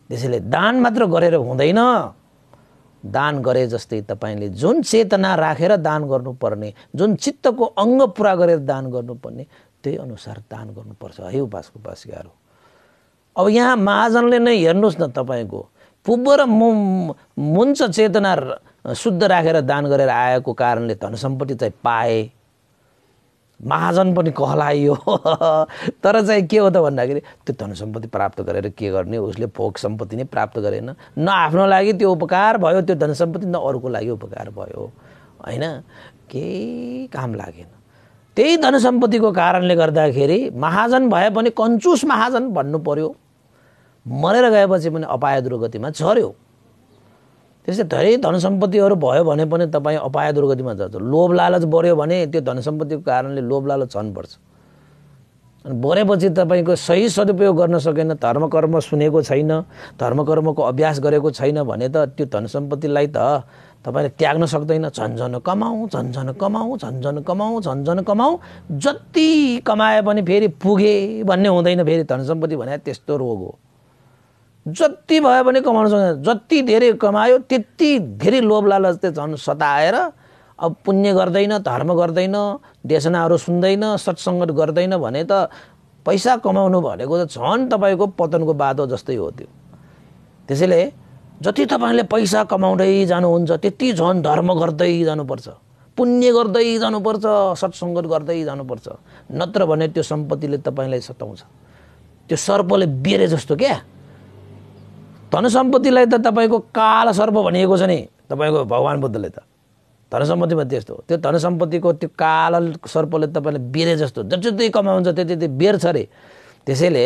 त्यसैले दान मात्र गरेर हुँदैन दान गरे जस्तै तपाईँले जुन चेतना राखेर दान गर्नुपर्ने जुन चित्तको अङ्ग पुरा गरेर दान गर्नुपर्ने त्यही अनुसार दान गर्नुपर्छ है उपासको उपासिकाहरू अब यहाँ महाजनले नै हेर्नुहोस् न तपाईँको पूर्व र मु मुन्छ चेतना शुद्ध राखेर दान गरेर आएको कारणले धन सम्पत्ति चाहिँ पाए महाजन पनि कहलाइयो <laughs> तर चाहिँ के हो त भन्दाखेरि त्यो धन सम्पत्ति प्राप्त गरेर के गर्ने उसले भोग सम्पत्ति नै प्राप्त गरेन न आफ्नो लागि त्यो उपकार भयो त्यो धन सम्पत्ति न अरूको लागि उपकार भयो होइन केही काम लागेन त्यही धन सम्पत्तिको कारणले गर्दाखेरि महाजन भए पनि कन्चुस महाजन भन्नु पर्यो मरेर गएपछि पनि अपाय दुर्गतिमा झऱ्यो त्यसै धेरै धन सम्पत्तिहरू भयो भने पनि तपाईँ अपाय दुर्गतिमा जान्छ लोभ लालच बढ्यो भने त्यो धन सम्पत्तिको कारणले लोभ लालच पर्छ अनि बढेपछि तपाईँको सही सदुपयोग गर्न सकेन धर्मकर्म सुनेको छैन धर्मकर्मको अभ्यास गरेको छैन भने त त्यो धन सम्पत्तिलाई त तपाईँले त्याग्न सक्दैन झन्झन कमाऊ झन्झन कमाउँ झन्झन कमाउँ झन्झन कमाऊ जति कमाए पनि फेरि पुगे भन्ने हुँदैन फेरि धन सम्पत्ति भने त्यस्तो रोग हो जति भयो भने कमाउन सक्छ जति धेरै कमायो त्यति धेरै लोभ लालच झन् सताएर अब पुण्य गर्दैन धर्म गर्दैन देशनाहरू सुन्दैन सत्सङ्गत गर्दैन भने त पैसा कमाउनु भनेको त झन् तपाईँको पतनको बाटो जस्तै हो त्यो त्यसैले जति तपाईँले पैसा कमाउँदै जानुहुन्छ त्यति झन् धर्म गर्दै जानुपर्छ पुण्य गर्दै जानुपर्छ सत्सङ्गत गर्दै जानुपर्छ नत्र भने त्यो सम्पत्तिले तपाईँलाई सताउँछ त्यो सर्पले बेरे जस्तो क्या धन सम्पत्तिलाई त तपाईँको काल सर्प भनिएको छ नि तपाईँको भगवान् बुद्धले त धन सम्पत्तिमा त्यस्तो त्यो धन सम्पत्तिको त्यो काल सर्पले तपाईँले बेरे जस्तो जति कमाउँछ त्यति त्यो बेर्छ अरे त्यसैले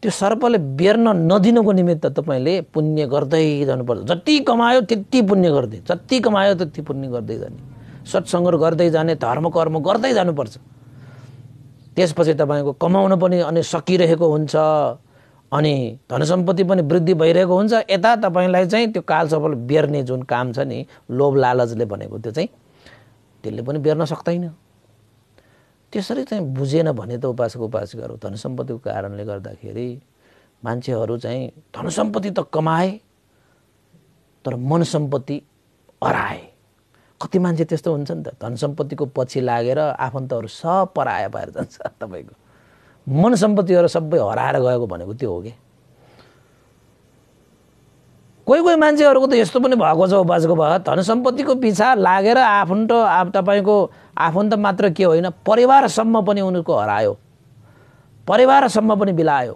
त्यो सर्पले बेर्न नदिनुको निमित्त तपाईँले पुण्य गर्दै जानुपर्छ जति कमायो त्यति पुण्य गर्दै जति कमायो त्यति पुण्य गर्दै जाने सत्सङ्ग गर्दै जाने धर्म कर्म गर्दै जानुपर्छ त्यसपछि तपाईँको कमाउन पनि अनि सकिरहेको हुन्छ अनि धन सम्पत्ति पनि वृद्धि भइरहेको हुन्छ यता तपाईँलाई चाहिँ त्यो कालसफल बेर्ने जुन काम छ नि लोभ लालचले भनेको त्यो चाहिँ त्यसले पनि बेर्न सक्दैन त्यसरी चाहिँ बुझेन भने त उपासक गरौँ धन सम्पत्तिको कारणले गर्दाखेरि मान्छेहरू चाहिँ धन सम्पत्ति त कमाए तर मन सम्पत्ति हराए कति मान्छे त्यस्तो हुन्छ नि त धन सम्पत्तिको पछि लागेर आफन्तहरू सब पराया भएर जान्छ तपाईँको मन सम्पत्तिहरू सबै हराएर गएको भनेको त्यो हो कि कोही कोही मान्छेहरूको त यस्तो पनि भएको छ उपासको भयो धन सम्पत्तिको पिछा लागेर आफन्त आफ तपाईँको आफन्त मात्र के होइन परिवारसम्म पनि उनीहरूको हरायो परिवारसम्म पनि बिलायो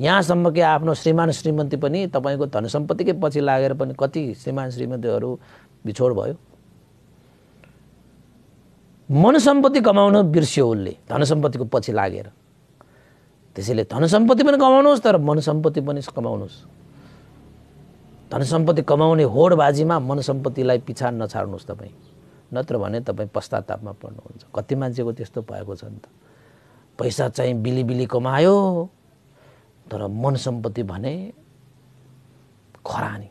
यहाँसम्म कि आफ्नो श्रीमान श्रीमती पनि तपाईँको धन सम्पत्तिकै पछि लागेर पनि कति श्रीमान श्रीमतीहरू बिछोड भयो मन सम्पत्ति कमाउनु बिर्स्यो उसले धन सम्पत्तिको पछि लागेर त्यसैले धन सम्पत्ति पनि कमाउनुहोस् तर मन सम्पत्ति पनि कमाउनुहोस् धन सम्पत्ति कमाउने होडबाजीमा मन सम्पत्तिलाई पिछाड नछाड्नुहोस् तपाईँ नत्र भने तपाईँ पश्चातापमा पर्नुहुन्छ कति मान्छेको त्यस्तो भएको छ नि त पैसा चाहिँ बिली बिली कमायो तर मन सम्पत्ति भने खरानी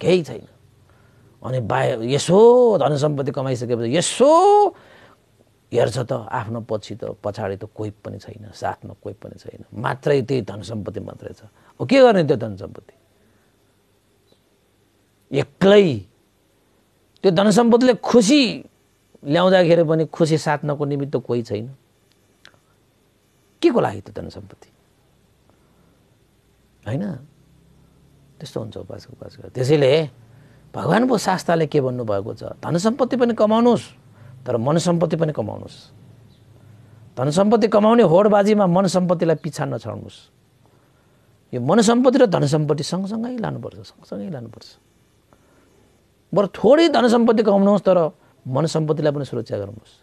केही छैन अनि बाहिर यसो धन सम्पत्ति कमाइसकेपछि यसो हेर्छ त आफ्नो पछि त पछाडि त कोही पनि छैन साथमा कोही पनि छैन मात्रै त्यही धन सम्पत्ति मात्रै छ हो के गर्ने त्यो धन सम्पत्ति एक्लै त्यो धन सम्पत्तिले खुसी ल्याउँदाखेरि पनि खुसी साथ्नको निमित्त कोही छैन के को लागि त्यो धन सम्पत्ति होइन त्यस्तो हुन्छ उपासक उपासक त्यसैले भगवान् पो शास्त्रले के भन्नुभएको छ धन सम्पत्ति पनि कमाउनुहोस् तर मन सम्पत्ति पनि कमाउनुहोस् धन सम्पत्ति कमाउने होडबाजीमा मन सम्पत्तिलाई पिछा नछाड्नुहोस् यो मन सम्पत्ति र धन सम्पत्ति सँगसँगै लानुपर्छ सँगसँगै लानुपर्छ बरु थोरै धन सम्पत्ति कमाउनुहोस् तर मन सम्पत्तिलाई पनि सुरक्षा गर्नुहोस्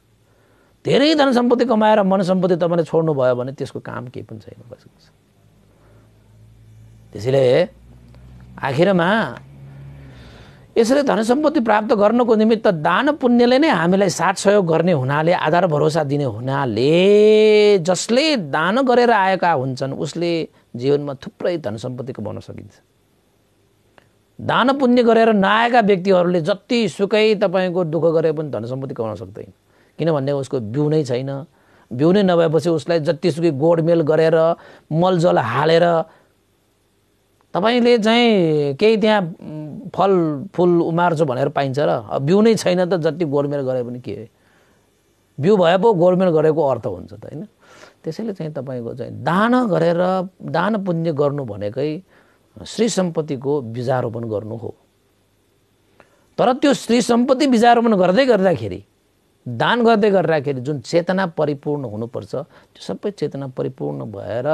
धेरै धन सम्पत्ति कमाएर मन सम्पत्ति तपाईँले छोड्नु भयो भने त्यसको काम केही पनि छैन त्यसैले आखिरमा यसरी धन सम्पत्ति प्राप्त गर्नको निमित्त दान पुण्यले नै हामीलाई साथ सहयोग गर्ने हुनाले आधार भरोसा दिने हुनाले जसले दान गरेर आएका हुन्छन् उसले जीवनमा थुप्रै धन सम्पत्ति कमाउन सकिन्छ दान पुण्य गरेर नआएका व्यक्तिहरूले जति सुकै तपाईँको दुःख गरे पनि धन सम्पत्ति कमाउन सक्दैन किनभने उसको बिउ नै छैन बिउ नै नभएपछि उसलाई जतिसुकै गोडमेल गरेर मलजल हालेर तपाईँले चाहिँ केही त्यहाँ फल फलफुल उमार्छु भनेर पाइन्छ र बिउ नै छैन त जति गोडमेल गरे पनि के अरे बिउ भए पो गोडमेल गरेको अर्थ हुन्छ त होइन त्यसैले चाहिँ तपाईँको चाहिँ दान गरेर दान पुण्य गर्नु भनेकै श्री सम्पत्तिको बिजारोपण गर्नु हो तर त्यो श्री सम्पत्ति बिजारोपण गर्दै गर्दाखेरि दान गर्दै गर्दाखेरि जुन चेतना परिपूर्ण हुनुपर्छ त्यो सबै चेतना परिपूर्ण भएर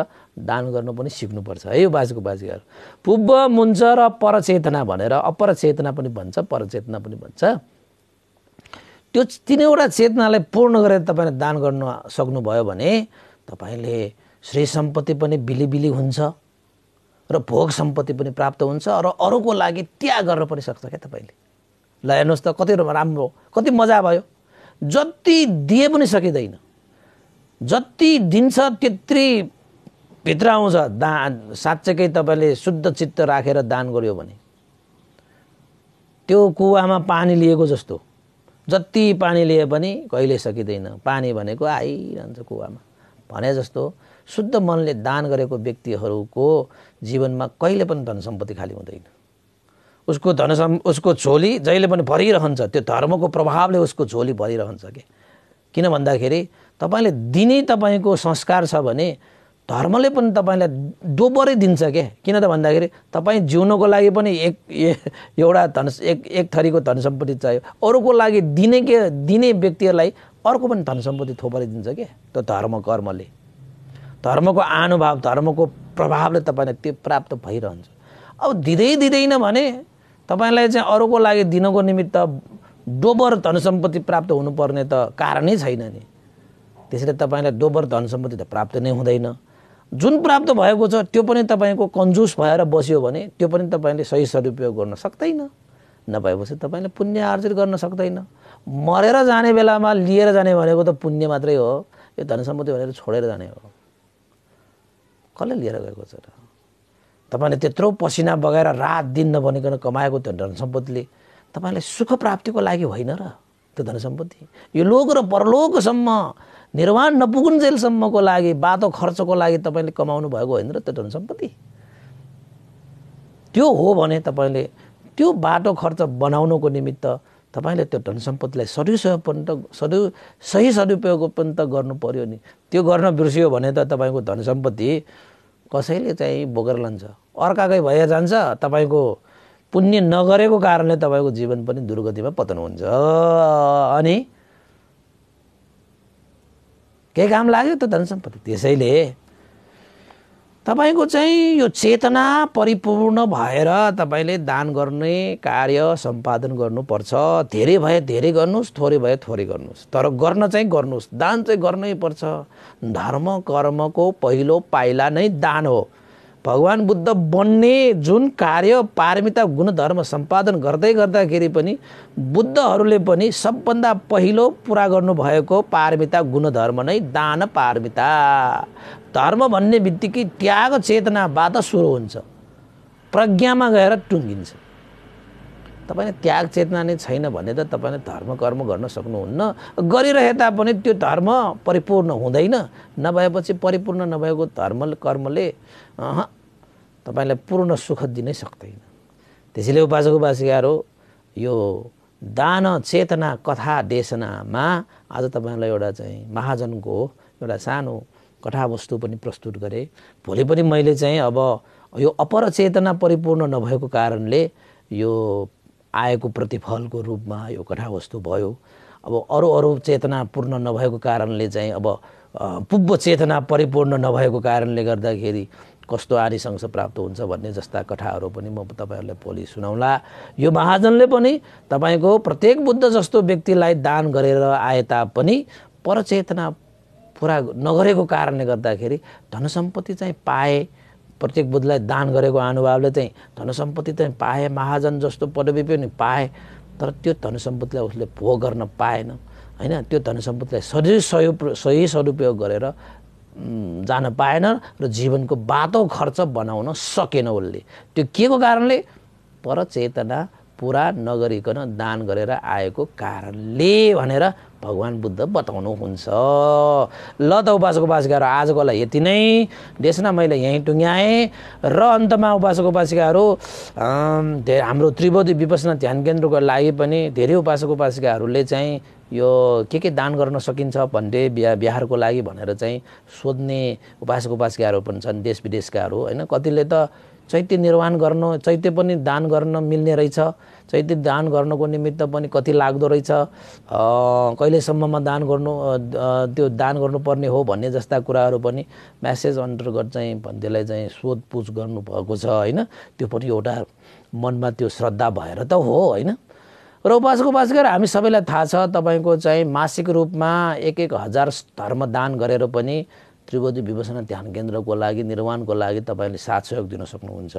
दान गर्नु पनि सिक्नुपर्छ है यो बाजेको बाजेहरू पूर्व मुन्छ र परचेतना भनेर अपरचेतना पनि भन्छ परचेतना पनि भन्छ त्यो तिनवटा चेतनालाई पूर्ण गरेर तपाईँले दान गर्न सक्नुभयो भने तपाईँले श्री सम्पत्ति पनि बिलिबिली हुन्छ र भोग सम्पत्ति पनि प्राप्त हुन्छ र अरूको लागि त्याग गर्न पनि सक्छ क्या तपाईँले ल हेर्नुहोस् त कति राम्रो कति मजा भयो जति दिए पनि सकिँदैन जति दिन्छ त्यत्रि भित्र आउँछ दान साँच्चैकै तपाईँले शुद्ध चित्त राखेर दान गऱ्यो भने त्यो कुवामा पानी लिएको जस्तो जति पानी लिए पनि कहिले सकिँदैन पानी भनेको आइरहन्छ कुवामा भने जस्तो शुद्ध मनले दान गरेको व्यक्तिहरूको जीवनमा कहिले पनि धन सम्पत्ति खाली हुँदैन उसको धनसम उसको झोली जहिले पनि भरिरहन्छ त्यो धर्मको प्रभावले उसको झोली भरिरहन्छ कि किन भन्दाखेरि तपाईँले दिने तपाईँको संस्कार छ भने धर्मले पनि तपाईँलाई डोबरै दिन्छ क्या किन त भन्दाखेरि तपाईँ जिउनको लागि पनि एक एउटा धन एक एक थरीको धन सम्पत्ति चाहियो अरूको लागि दिने के दिने व्यक्तिहरूलाई अर्को पनि धन सम्पत्ति दिन्छ क्या त्यो धर्म कर्मले धर्मको अनुभव धर्मको प्रभावले तपाईँलाई त्यो प्राप्त भइरहन्छ अब दिँदै दिँदैन भने तपाईँलाई चाहिँ अरूको लागि दिनको निमित्त डोबर धन सम्पत्ति प्राप्त हुनुपर्ने त कारणै छैन नि त्यसैले तपाईँलाई डोबर धन सम्पत्ति त प्राप्त नै हुँदैन जुन प्राप्त भएको छ त्यो पनि तपाईँको कन्जुस भएर बस्यो भने त्यो पनि तपाईँले सही सदुपयोग गर्न सक्दैन नभएपछि तपाईँले पुण्य आर्जित गर्न सक्दैन मरेर जाने बेलामा लिएर जाने भनेको त पुण्य मात्रै हो यो धन सम्पत्ति भनेर छोडेर जाने हो कसले लिएर गएको छ र तपाईँले त्यत्रो पसिना बगाएर रात दिन नबनिकन कमाएको त्यो धन सम्पत्तिले तपाईँलाई सुख प्राप्तिको लागि होइन र त्यो धन सम्पत्ति यो लोक र परलोकसम्म निर्वाण नपुगुन्जेलसम्मको लागि बाटो खर्चको लागि तपाईँले कमाउनु भएको होइन र त्यो धन सम्पत्ति त्यो हो भने तपाईँले त्यो बाटो खर्च बनाउनको निमित्त तपाईँले त्यो धन सम्पत्तिलाई सदुपयोग पनि त सदु सही सदुपयोग पनि त गर्नु पर्यो नि त्यो गर्न बिर्सियो भने त तपाईँको धन सम्पत्ति कसैले चाहिँ बोकेर लान्छ अर्काकै भएर जान्छ तपाईँको पुण्य नगरेको कारणले तपाईँको जीवन पनि दुर्गतिमा पतन हुन्छ अनि केही काम लाग्यो त धन सम्पत्ति त्यसैले तपाईँको चाहिँ यो चेतना परिपूर्ण भएर तपाईँले दान गर्ने कार्य सम्पादन गर्नुपर्छ धेरै भए धेरै गर्नुहोस् थोरै भए थोरै गर्नुहोस् तर गर्न चाहिँ गर्नुहोस् दान चाहिँ गर्नै पर्छ धर्म कर्मको पहिलो पाइला नै दान हो भगवान् बुद्ध बन्ने जुन कार्य पारमिता गुणधर्म सम्पादन गर्दै गर्दाखेरि पनि बुद्धहरूले पनि सबभन्दा पहिलो पुरा गर्नुभएको पारमिता गुणधर्म नै दान पारमिता धर्म भन्ने बित्तिकै त्याग चेतनाबाट सुरु हुन्छ प्रज्ञामा गएर टुङ्गिन्छ तपाईँले त्याग चेतना नै छैन भने त तपाईँले धर्म कर्म गर्न सक्नुहुन्न गरिरहे तापनि त्यो धर्म परिपूर्ण हुँदैन नभएपछि परिपूर्ण नभएको धर्म कर्मले तपाईँलाई पूर्ण सुख दिनै सक्दैन त्यसैले उपासक उपासिकाहरू यो दान चेतना कथा देशनामा आज तपाईँलाई एउटा चाहिँ महाजनको एउटा सानो कथावस्तु पनि प्रस्तुत गरेँ भोलि पनि मैले चाहिँ अब यो अपर चेतना परिपूर्ण नभएको कारणले यो आएको प्रतिफलको रूपमा यो कथावस्तु भयो अब अरू अरू चेतना पूर्ण नभएको कारणले चाहिँ अब पूर्व चेतना परिपूर्ण नभएको कारणले गर्दाखेरि कस्तो आरिशंश प्राप्त हुन्छ भन्ने जस्ता कथाहरू पनि म तपाईँहरूलाई भोलि सुनाउँला यो महाजनले पनि तपाईँको प्रत्येक बुद्ध जस्तो व्यक्तिलाई दान गरेर आए तापनि परचेतना पुरा नगरेको कारणले गर्दाखेरि धन सम्पत्ति चाहिँ पाए प्रत्येक बुद्धलाई दान गरेको अनुभवले चाहिँ धन सम्पत्ति चाहिँ पाए महाजन जस्तो पदवी पनि पाए तर त्यो धन सम्पत्तिलाई उसले भोग गर्न पाएन होइन त्यो धन सम्पत्तिलाई सही सहयोग सही सदुपयोग गरेर जान पाएन र जीवनको बाटो खर्च बनाउन सकेन उसले त्यो के को कारणले परचेतना पुरा नगरिकन दान गरेर आएको कारणले भनेर भगवान् बुद्ध बताउनुहुन्छ ल त उपासक आजको आजकोलाई यति नै देशना मैले यहीँ टुङ्ग्याएँ र अन्तमा उपासक उपासिकाहरू हाम्रो त्रिवेदी विपसना ध्यान केन्द्रको लागि पनि धेरै उपासक उपासिकाहरूले चाहिँ यो के के दान गर्न सकिन्छ भन्ने बिहा बिहारको लागि भनेर चाहिँ सोध्ने उपासक उपासिकाहरू पनि छन् देश विदेशकाहरू होइन कतिले त चैत्य निर्माण गर्न चैत्य पनि दान गर्न मिल्ने रहेछ चैत्य दान गर्नको निमित्त पनि कति लाग्दो रहेछ कहिलेसम्ममा दान गर्नु त्यो दान गर्नुपर्ने हो भन्ने जस्ता कुराहरू पनि म्यासेज अन्तर्गत चाहिँ त्यसलाई चाहिँ सोधपुछ गर्नुभएको छ होइन त्यो पनि एउटा मनमा त्यो श्रद्धा भएर त हो होइन र उपासको उपास गरेर हामी सबैलाई थाहा छ तपाईँको चाहिँ मासिक रूपमा एक एक हजार धर्म दान गरेर पनि त्रिवेदी विवसना ध्यान केन्द्रको लागि निर्माणको लागि तपाईँले साथ सहयोग दिन सक्नुहुन्छ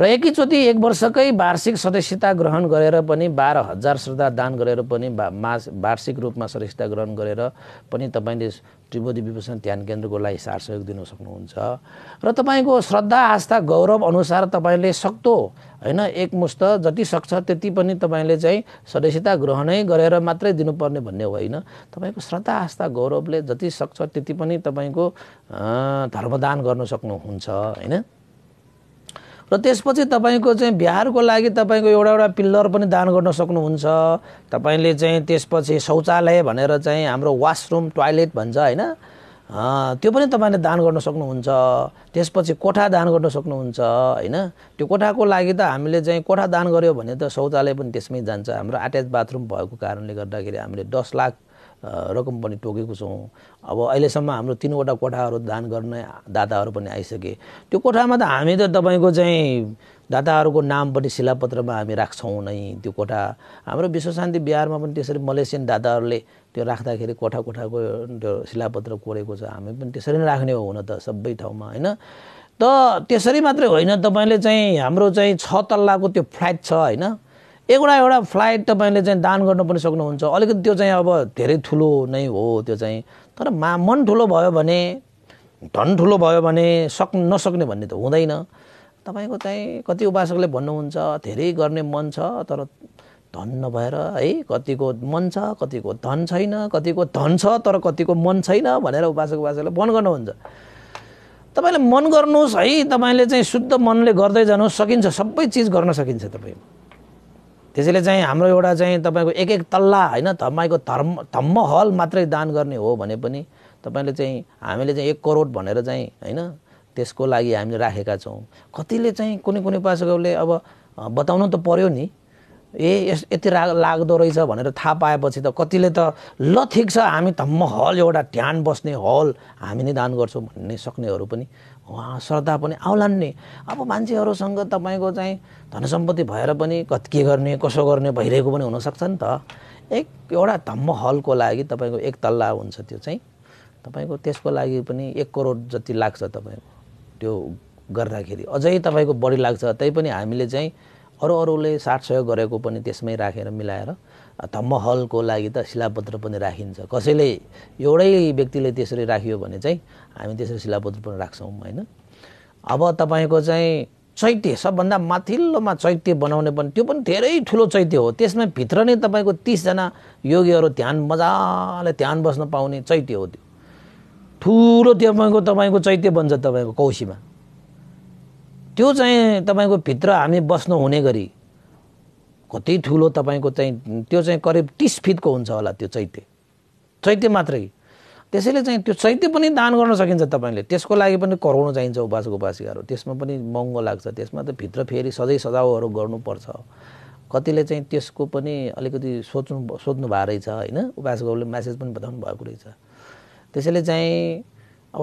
र एकैचोटि एक वर्षकै वार्षिक सदस्यता ग्रहण गरेर पनि बाह्र हजार श्रद्धा दान गरेर पनि मास वार्षिक रूपमा सदस्यता ग्रहण गरेर पनि तपाईँले त्रिभुदी विभूषण ध्यान केन्द्रको लागि सार सहयोग दिन सक्नुहुन्छ र तपाईँको श्रद्धा आस्था गौरव अनुसार तपाईँले सक्दो होइन एकमुष्ट जति सक्छ त्यति पनि तपाईँले चाहिँ सदस्यता ग्रहणै गरेर मात्रै दिनुपर्ने भन्ने होइन तपाईँको श्रद्धा आस्था गौरवले जति सक्छ त्यति पनि तपाईँको धर्मदान गर्न सक्नुहुन्छ होइन र त्यसपछि तपाईँको चाहिँ बिहारको लागि तपाईँको एउटा एउटा पिल्लर पनि दान गर्न सक्नुहुन्छ तपाईँले चाहिँ त्यसपछि शौचालय भनेर चाहिँ हाम्रो वासरुम टोयलेट भन्छ होइन त्यो पनि तपाईँले दान गर्न सक्नुहुन्छ त्यसपछि कोठा दान गर्न सक्नुहुन्छ होइन त्यो कोठाको लागि त हामीले चाहिँ कोठा दान गऱ्यो भने त शौचालय पनि त्यसमै जान्छ हाम्रो अट्याच बाथरुम भएको कारणले गर्दाखेरि हामीले दस लाख रकम पनि टोकेको छौँ अब अहिलेसम्म हाम्रो तिनवटा कोठाहरू दान गर्ने दाताहरू पनि आइसके त्यो कोठामा त हामी त तपाईँको चाहिँ दाताहरूको नाम पनि शिलापत्रमा हामी राख्छौँ नै त्यो कोठा हाम्रो विश्व शान्ति बिहारमा पनि त्यसरी मलेसियन दाताहरूले त्यो राख्दाखेरि कोठा कोठाको त्यो शिलापत्र कोरेको छ हामी पनि त्यसरी नै राख्ने हो हुन त सबै ठाउँमा होइन त त्यसरी मात्रै होइन तपाईँले चाहिँ हाम्रो चाहिँ छ तल्लाको त्यो फ्ल्याट छ होइन एउटा एउटा फ्लाइट तपाईँले चाहिँ दान गर्नु पनि सक्नुहुन्छ अलिकति त्यो चाहिँ अब धेरै ठुलो नै हो त्यो चाहिँ तर मा मन ठुलो भयो भने धन ठुलो भयो भने सक् नसक्ने भन्ने त हुँदैन तपाईँको चाहिँ कति उपासकले भन्नुहुन्छ धेरै गर्ने मन छ तर धन नभएर है कतिको मन छ कतिको धन छैन कतिको धन छ तर कतिको मन छैन भनेर उपासक उपासकले मन गर्नुहुन्छ तपाईँले मन गर्नुहोस् है तपाईँले चाहिँ शुद्ध मनले गर्दै जानुहोस् सकिन्छ सबै चिज गर्न सकिन्छ तपाईँ त्यसैले चाहिँ हाम्रो एउटा चाहिँ तपाईँको एक एक तल्ला होइन तपाईँको धर्म धम्म हल मात्रै दान गर्ने हो भने पनि तपाईँले चाहिँ हामीले चाहिँ एक करोड भनेर चाहिँ होइन त्यसको लागि हामीले राखेका छौँ कतिले चाहिँ कुनै कुनै पासकोले अब बताउनु त पर्यो नि ए यस यति रा लाग्दो रहेछ भनेर थाहा पाएपछि त कतिले त ल ठिक छ हामी धम्म हल एउटा ध्यान बस्ने हल हामी नै दान गर्छौँ भन्ने सक्नेहरू पनि उहाँ श्रद्धा पनि आउलान् नि अब मान्छेहरूसँग तपाईँको चाहिँ धन सम्पत्ति भएर पनि कति के गर्ने कसो गर्ने भइरहेको पनि हुनसक्छ नि त एक एउटा धम्म हलको लागि तपाईँको एक तल्ला हुन्छ त्यो चाहिँ तपाईँको त्यसको लागि पनि एक करोड जति लाग्छ तपाईँको त्यो गर्दाखेरि अझै तपाईँको बढी लाग्छ पनि हामीले चाहिँ अरू अरूले साथ सहयोग गरेको पनि त्यसमै राखेर मिलाएर धम्महलको लागि त शिलापत्र पनि राखिन्छ कसैले एउटै व्यक्तिले त्यसरी राखियो भने चाहिँ हामी त्यसरी शिलापत्र पनि राख्छौँ होइन अब तपाईँको चाहिँ चैत्य सबभन्दा माथिल्लोमा चैत्य बनाउने पनि त्यो पनि धेरै ठुलो चैत्य हो त्यसमा भित्र नै तपाईँको तिसजना योगीहरू ध्यान मजाले ध्यान बस्न पाउने चैत्य हो त्यो ठुलो तपाईँको तपाईँको चैत्य बन्छ तपाईँको कौशीमा त्यो चाहिँ तपाईँको भित्र हामी बस्नु हुने गरी कति ठुलो तपाईँको चाहिँ त्यो चाहिँ करिब तिस फिटको हुन्छ होला त्यो चैते चैते मात्रै त्यसैले चाहिँ त्यो चैते पनि दान गर्न सकिन्छ तपाईँले त्यसको लागि पनि कराउनु चाहिन्छ उपासको उपासिकाहरू त्यसमा पनि महँगो लाग्छ त्यसमा त भित्र फेरि सधैँ सजाउहरू गर्नुपर्छ कतिले चाहिँ त्यसको पनि अलिकति सोच्नु सोध्नु भएको रहेछ होइन उपासकोले म्यासेज पनि बताउनु भएको रहेछ त्यसैले चाहिँ अब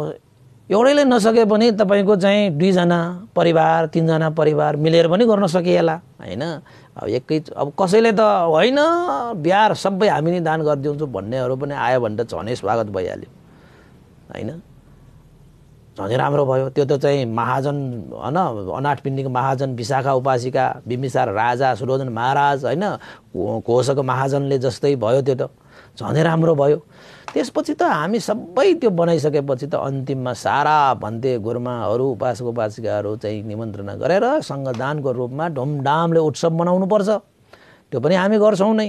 एउटैले नसके पनि तपाईँको चाहिँ दुईजना परिवार तिनजना परिवार मिलेर पनि गर्न सकिएला होइन अब एकै अब कसैले त होइन बिहार सबै हामी नै दान गरिदिउँछु भन्नेहरू पनि आयो भने त झनै स्वागत भइहाल्यो होइन झनै राम्रो भयो त्यो त चाहिँ महाजन होइन अनाथ महाजन विशाखा उपासिका बिमिसार राजा सुरोजन महाराज होइन घोषको महाजनले जस्तै भयो त्यो त झनै राम्रो भयो त्यसपछि त हामी सबै त्यो बनाइसकेपछि त अन्तिममा सारा भन्ते गुरुमाहरू उपासक उपासिकाहरू चाहिँ निमन्त्रणा गरेर सङ्गदानको रूपमा ढुमढामले उत्सव मनाउनुपर्छ त्यो पनि हामी गर्छौँ नै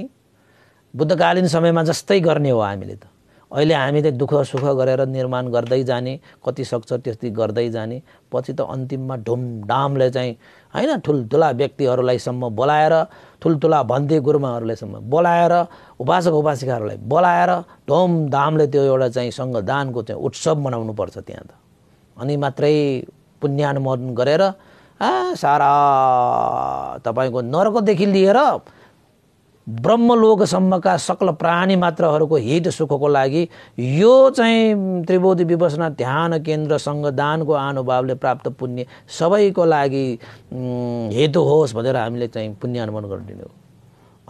बुद्धकालीन समयमा जस्तै गर्ने हो हामीले त अहिले हामीले दुःख सुख गरेर निर्माण गर्दै जाने कति सक्छ त्यति गर्दै जाने पछि त अन्तिममा ढुमढामले चाहिँ होइन ठुल्ठुला व्यक्तिहरूलाईसम्म बोलाएर ठुल्ठुला भन्थे गुरुमाहरूलाईसम्म बोलाएर उपासक उपासिकाहरूलाई बोलाएर धुमधामले त्यो एउटा चाहिँ सङ्गदानको चाहिँ उत्सव मनाउनु पर्छ त्यहाँ त अनि मात्रै पुण्यानुमोदन गरेर आ सारा तपाईँको नर्कदेखि लिएर ब्रह्मलोकसम्मका सकल प्राणी मात्रहरूको हित सुखको लागि यो चाहिँ त्रिबोधी विवसना ध्यान केन्द्रसँग दानको अनुभवले प्राप्त पुण्य सबैको लागि हेतु होस् भनेर हामीले चाहिँ पुण्य अनुमान गरिदिने हो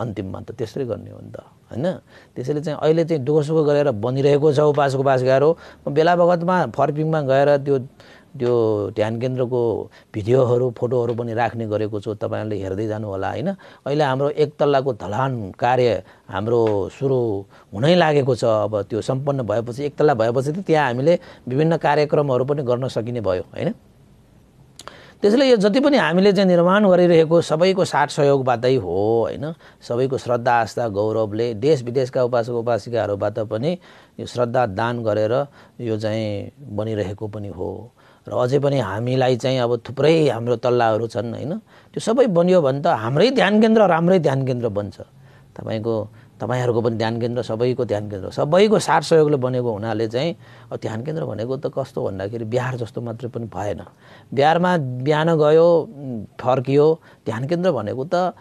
अन्तिममा त त्यसरी गर्ने हो नि त होइन त्यसैले चाहिँ अहिले चाहिँ दुःख सुख गरेर बनिरहेको छ उपास उपास गाह्रो बेला भगतमा फर्पिङमा गएर त्यो त्यो ध्यान केन्द्रको भिडियोहरू फोटोहरू पनि राख्ने गरेको छु तपाईँहरूले हेर्दै जानु होला होइन अहिले हाम्रो एक तल्लाको धलान कार्य हाम्रो सुरु हुनै लागेको छ अब त्यो सम्पन्न भएपछि एक तल्ला भएपछि त त्यहाँ हामीले विभिन्न कार्यक्रमहरू पनि गर्न सकिने भयो होइन त्यसैले यो जति पनि हामीले चाहिँ निर्माण गरिरहेको सबैको साथ सहयोगबाटै हो होइन सबैको श्रद्धा आस्था गौरवले देश विदेशका उपासक उपासिकाहरूबाट पनि यो श्रद्धा दान गरेर यो चाहिँ बनिरहेको पनि हो र अझै पनि हामीलाई चाहिँ अब थुप्रै हाम्रो तल्लाहरू छन् होइन त्यो सबै बनियो भने त हाम्रै ध्यान केन्द्र राम्रै ध्यान केन्द्र बन्छ तपाईँको तपाईँहरूको पनि ध्यान केन्द्र सबैको ध्यान केन्द्र सबैको सार सहयोगले बनेको हुनाले चाहिँ अब ध्यान केन्द्र भनेको त कस्तो भन्दाखेरि बिहार जस्तो मात्रै पनि भएन बिहारमा बिहान गयो फर्कियो ध्यान केन्द्र भनेको त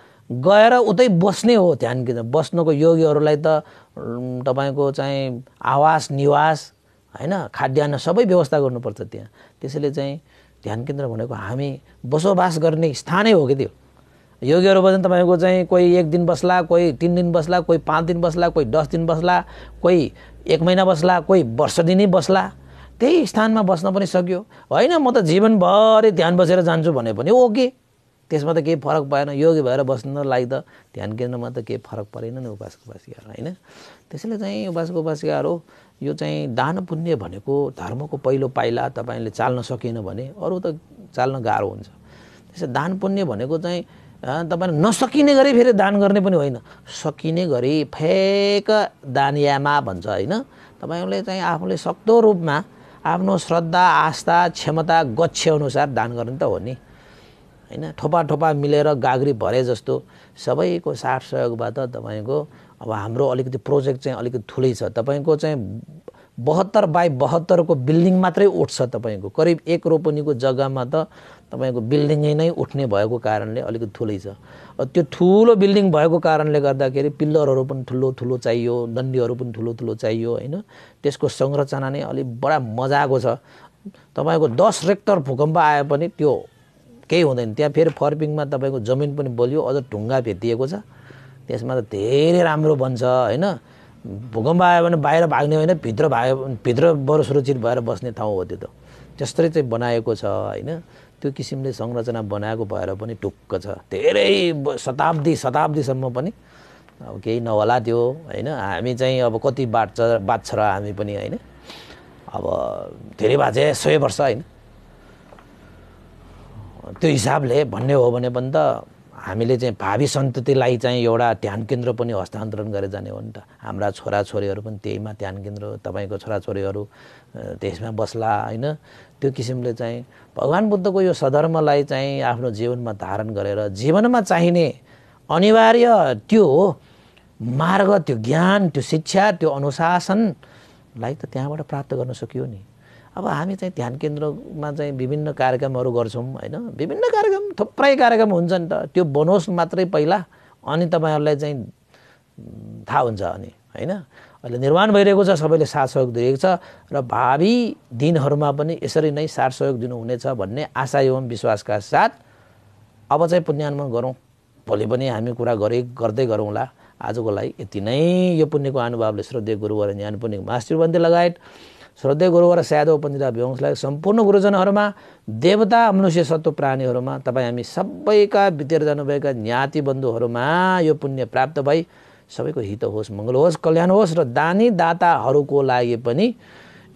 गएर उतै बस्ने हो ध्यान केन्द्र बस्नको योगीहरूलाई त तपाईँको चाहिँ आवास निवास होइन खाद्यान्न सबै व्यवस्था गर्नुपर्छ त्यहाँ त्यसैले चाहिँ ध्यान केन्द्र भनेको हामी बसोबास गर्ने स्थानै हो कि त्यो योगीहरू भजन तपाईँको चाहिँ कोही एक दिन बस्ला कोही तिन दिन बस्ला कोही पाँच दिन बस्ला कोही दस दिन बस्ला कोही एक महिना बस्ला कोही वर्ष दिनै बस्ला त्यही स्थानमा बस्न पनि सक्यो होइन म त जीवनभरि ध्यान बसेर जान्छु भने पनि ओके त्यसमा त केही फरक भएन योगी भएर लागि त ध्यान केन्द्रमा त केही फरक परेन नि उपासको उपासिकाहरू होइन त्यसैले चाहिँ उपासको उपासिकाहरू यो चाहिँ दान पुण्य भनेको धर्मको पहिलो पाइला तपाईँले चाल्न सकेन भने अरू त चाल्न गाह्रो हुन्छ त्यसै दान पुण्य भनेको चाहिँ तपाईँले नसकिने गरी फेरि दान गर्ने पनि होइन सकिने गरी फेक दानियामा भन्छ होइन तपाईँले चाहिँ आफूले सक्दो रूपमा आफ्नो श्रद्धा आस्था क्षमता गच्छे अनुसार दान गर्ने त हो नि होइन ठोपा ठोपा मिलेर गाग्री भरे जस्तो सबैको साथ सहयोगबाट तपाईँको अब हाम्रो अलिकति प्रोजेक्ट चाहिँ अलिकति ठुलै छ तपाईँको चाहिँ बहत्तर बाई बहत्तरको बिल्डिङ मात्रै उठ्छ तपाईँको करिब एक रोपनीको जग्गामा त तपाईँको बिल्डिङै नै उठ्ने भएको कारणले अलिकति ठुलै छ त्यो ठुलो बिल्डिङ भएको कारणले गर्दाखेरि पिल्लरहरू पनि ठुलो ठुलो चाहियो डन्डीहरू पनि ठुलो ठुलो चाहियो होइन त्यसको संरचना नै अलिक बडा मजाको छ तपाईँको दस रेक्टर भूकम्प आए पनि त्यो केही हुँदैन त्यहाँ फेरि फर्पिङमा तपाईँको जमिन पनि बलियो अझ ढुङ्गा भेटिएको छ त्यसमा त धेरै राम्रो बन्छ होइन भूकम्प आयो भने बाहिर भाग्ने होइन भित्र भाग्यो भित्र बरु सुरक्षित भएर बस्ने ठाउँ हो त्यो त त्यस्तै चाहिँ बनाएको छ होइन त्यो किसिमले संरचना बनाएको भएर पनि टुक्क छ धेरै शताब्दी शताब्दीसम्म पनि अब केही नहोला त्यो होइन हामी चाहिँ अब कति बाँच्छ बाँच्छ र हामी पनि होइन अब धेरै बाँचे सय वर्ष होइन त्यो हिसाबले भन्ने हो भने पनि त हामीले चाहिँ भावी सन्ततिलाई चाहिँ एउटा ध्यान केन्द्र पनि हस्तान्तरण गरेर जाने हो नि त हाम्रा छोराछोरीहरू पनि त्यहीमा ध्यान केन्द्र तपाईँको छोराछोरीहरू त्यसमा बस्ला होइन त्यो किसिमले चाहिँ भगवान् बुद्धको यो सधर्मलाई चाहिँ आफ्नो जीवनमा धारण गरेर जीवनमा चाहिने अनिवार्य त्यो हो मार्ग त्यो ज्ञान त्यो शिक्षा त्यो अनुशासनलाई त त्यहाँबाट प्राप्त गर्न सकियो नि अब हामी चाहिँ ध्यान केन्द्रमा चाहिँ विभिन्न कार्यक्रमहरू गर्छौँ होइन विभिन्न कार्यक्रम थुप्रै कार्यक्रम हुन्छ नि त त्यो बनोस् मात्रै पहिला अनि तपाईँहरूलाई चाहिँ थाहा हुन्छ अनि होइन अहिले निर्माण भइरहेको छ सबैले साथ सहयोग दिएको छ र भावी दिनहरूमा पनि यसरी नै साथ सहयोग दिनुहुनेछ भन्ने आशा एवं विश्वासका साथ अब चाहिँ पुण्यान्मन गरौँ भोलि पनि हामी कुरा गरे गर्दै गरौँला आजको लागि यति नै यो पुण्यको अनुभवले श्रद्धेय गुरुवर ज्ञान पुण्य मास्टर लगायत श्रद्धेय गुरुवर स्यादो उपन्दिता भ्यवंशलाई सम्पूर्ण गुरुजनहरूमा देवता मनुष्य सत्व प्राणीहरूमा तपाईँ हामी सबैका बितेर जानुभएका ज्ञाति बन्धुहरूमा यो पुण्य प्राप्त भई सबैको हित होस् मङ्गल होस् कल्याण होस् र दानी दाताहरूको लागि पनि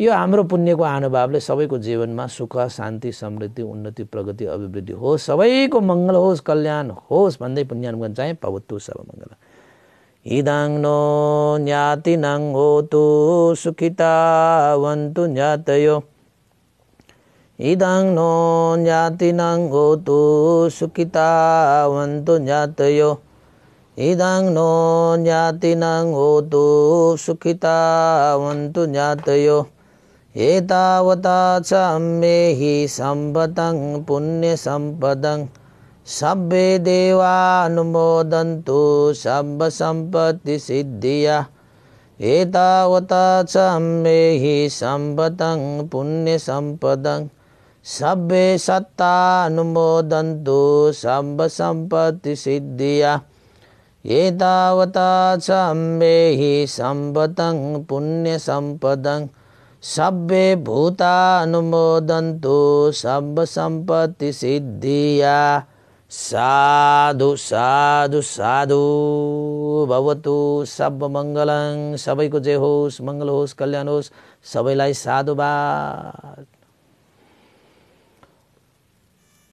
यो हाम्रो पुण्यको अनुभवले सबैको जीवनमा सुख शान्ति समृद्धि उन्नति प्रगति अभिवृद्धि होस् सबैको मङ्गल होस् कल्याण होस् भन्दै पुण्यानुगन चाहिँ पवत्तु सर्वमङ्गल ඉදංනෝ ඥාතිනං හෝතු සුකිතාවන්තු ඥාතයෝ ඉදං නෝ ඥාතිනං හෝතු සුකිතාවන්තු ඥාතයෝ ඉදං නෝ ඥාතිනං හෝතු සුකිතාවන්තු ඥාතයෝ ඒතාවතාචම්මෙහි සම්බතං පුුණ්‍ය සම්පදං සබ්බේ දේවා අනුමෝදන්තු සබ්බ සම්පති සිද්ධිය ඒතාවතා සම්මේහි සම්පතං පුුණ්‍ය සම්පදං සබ්බේ සත්තා අනුමෝදන්තු සම්බ සම්පති සිද්ධිය ඒතාවතා සම්මේහි සම්පතං පුුණ්‍ය සම්පදං සබ්බේ භූතා අනුමෝදන්තු සබ්බ සම්පති සිද්ධියා साधु साधु साधु भवतु सब मङ्गलङ सबैको जे होस् मङ्गल होस् कल्याण होस् सबैलाई साधुवाद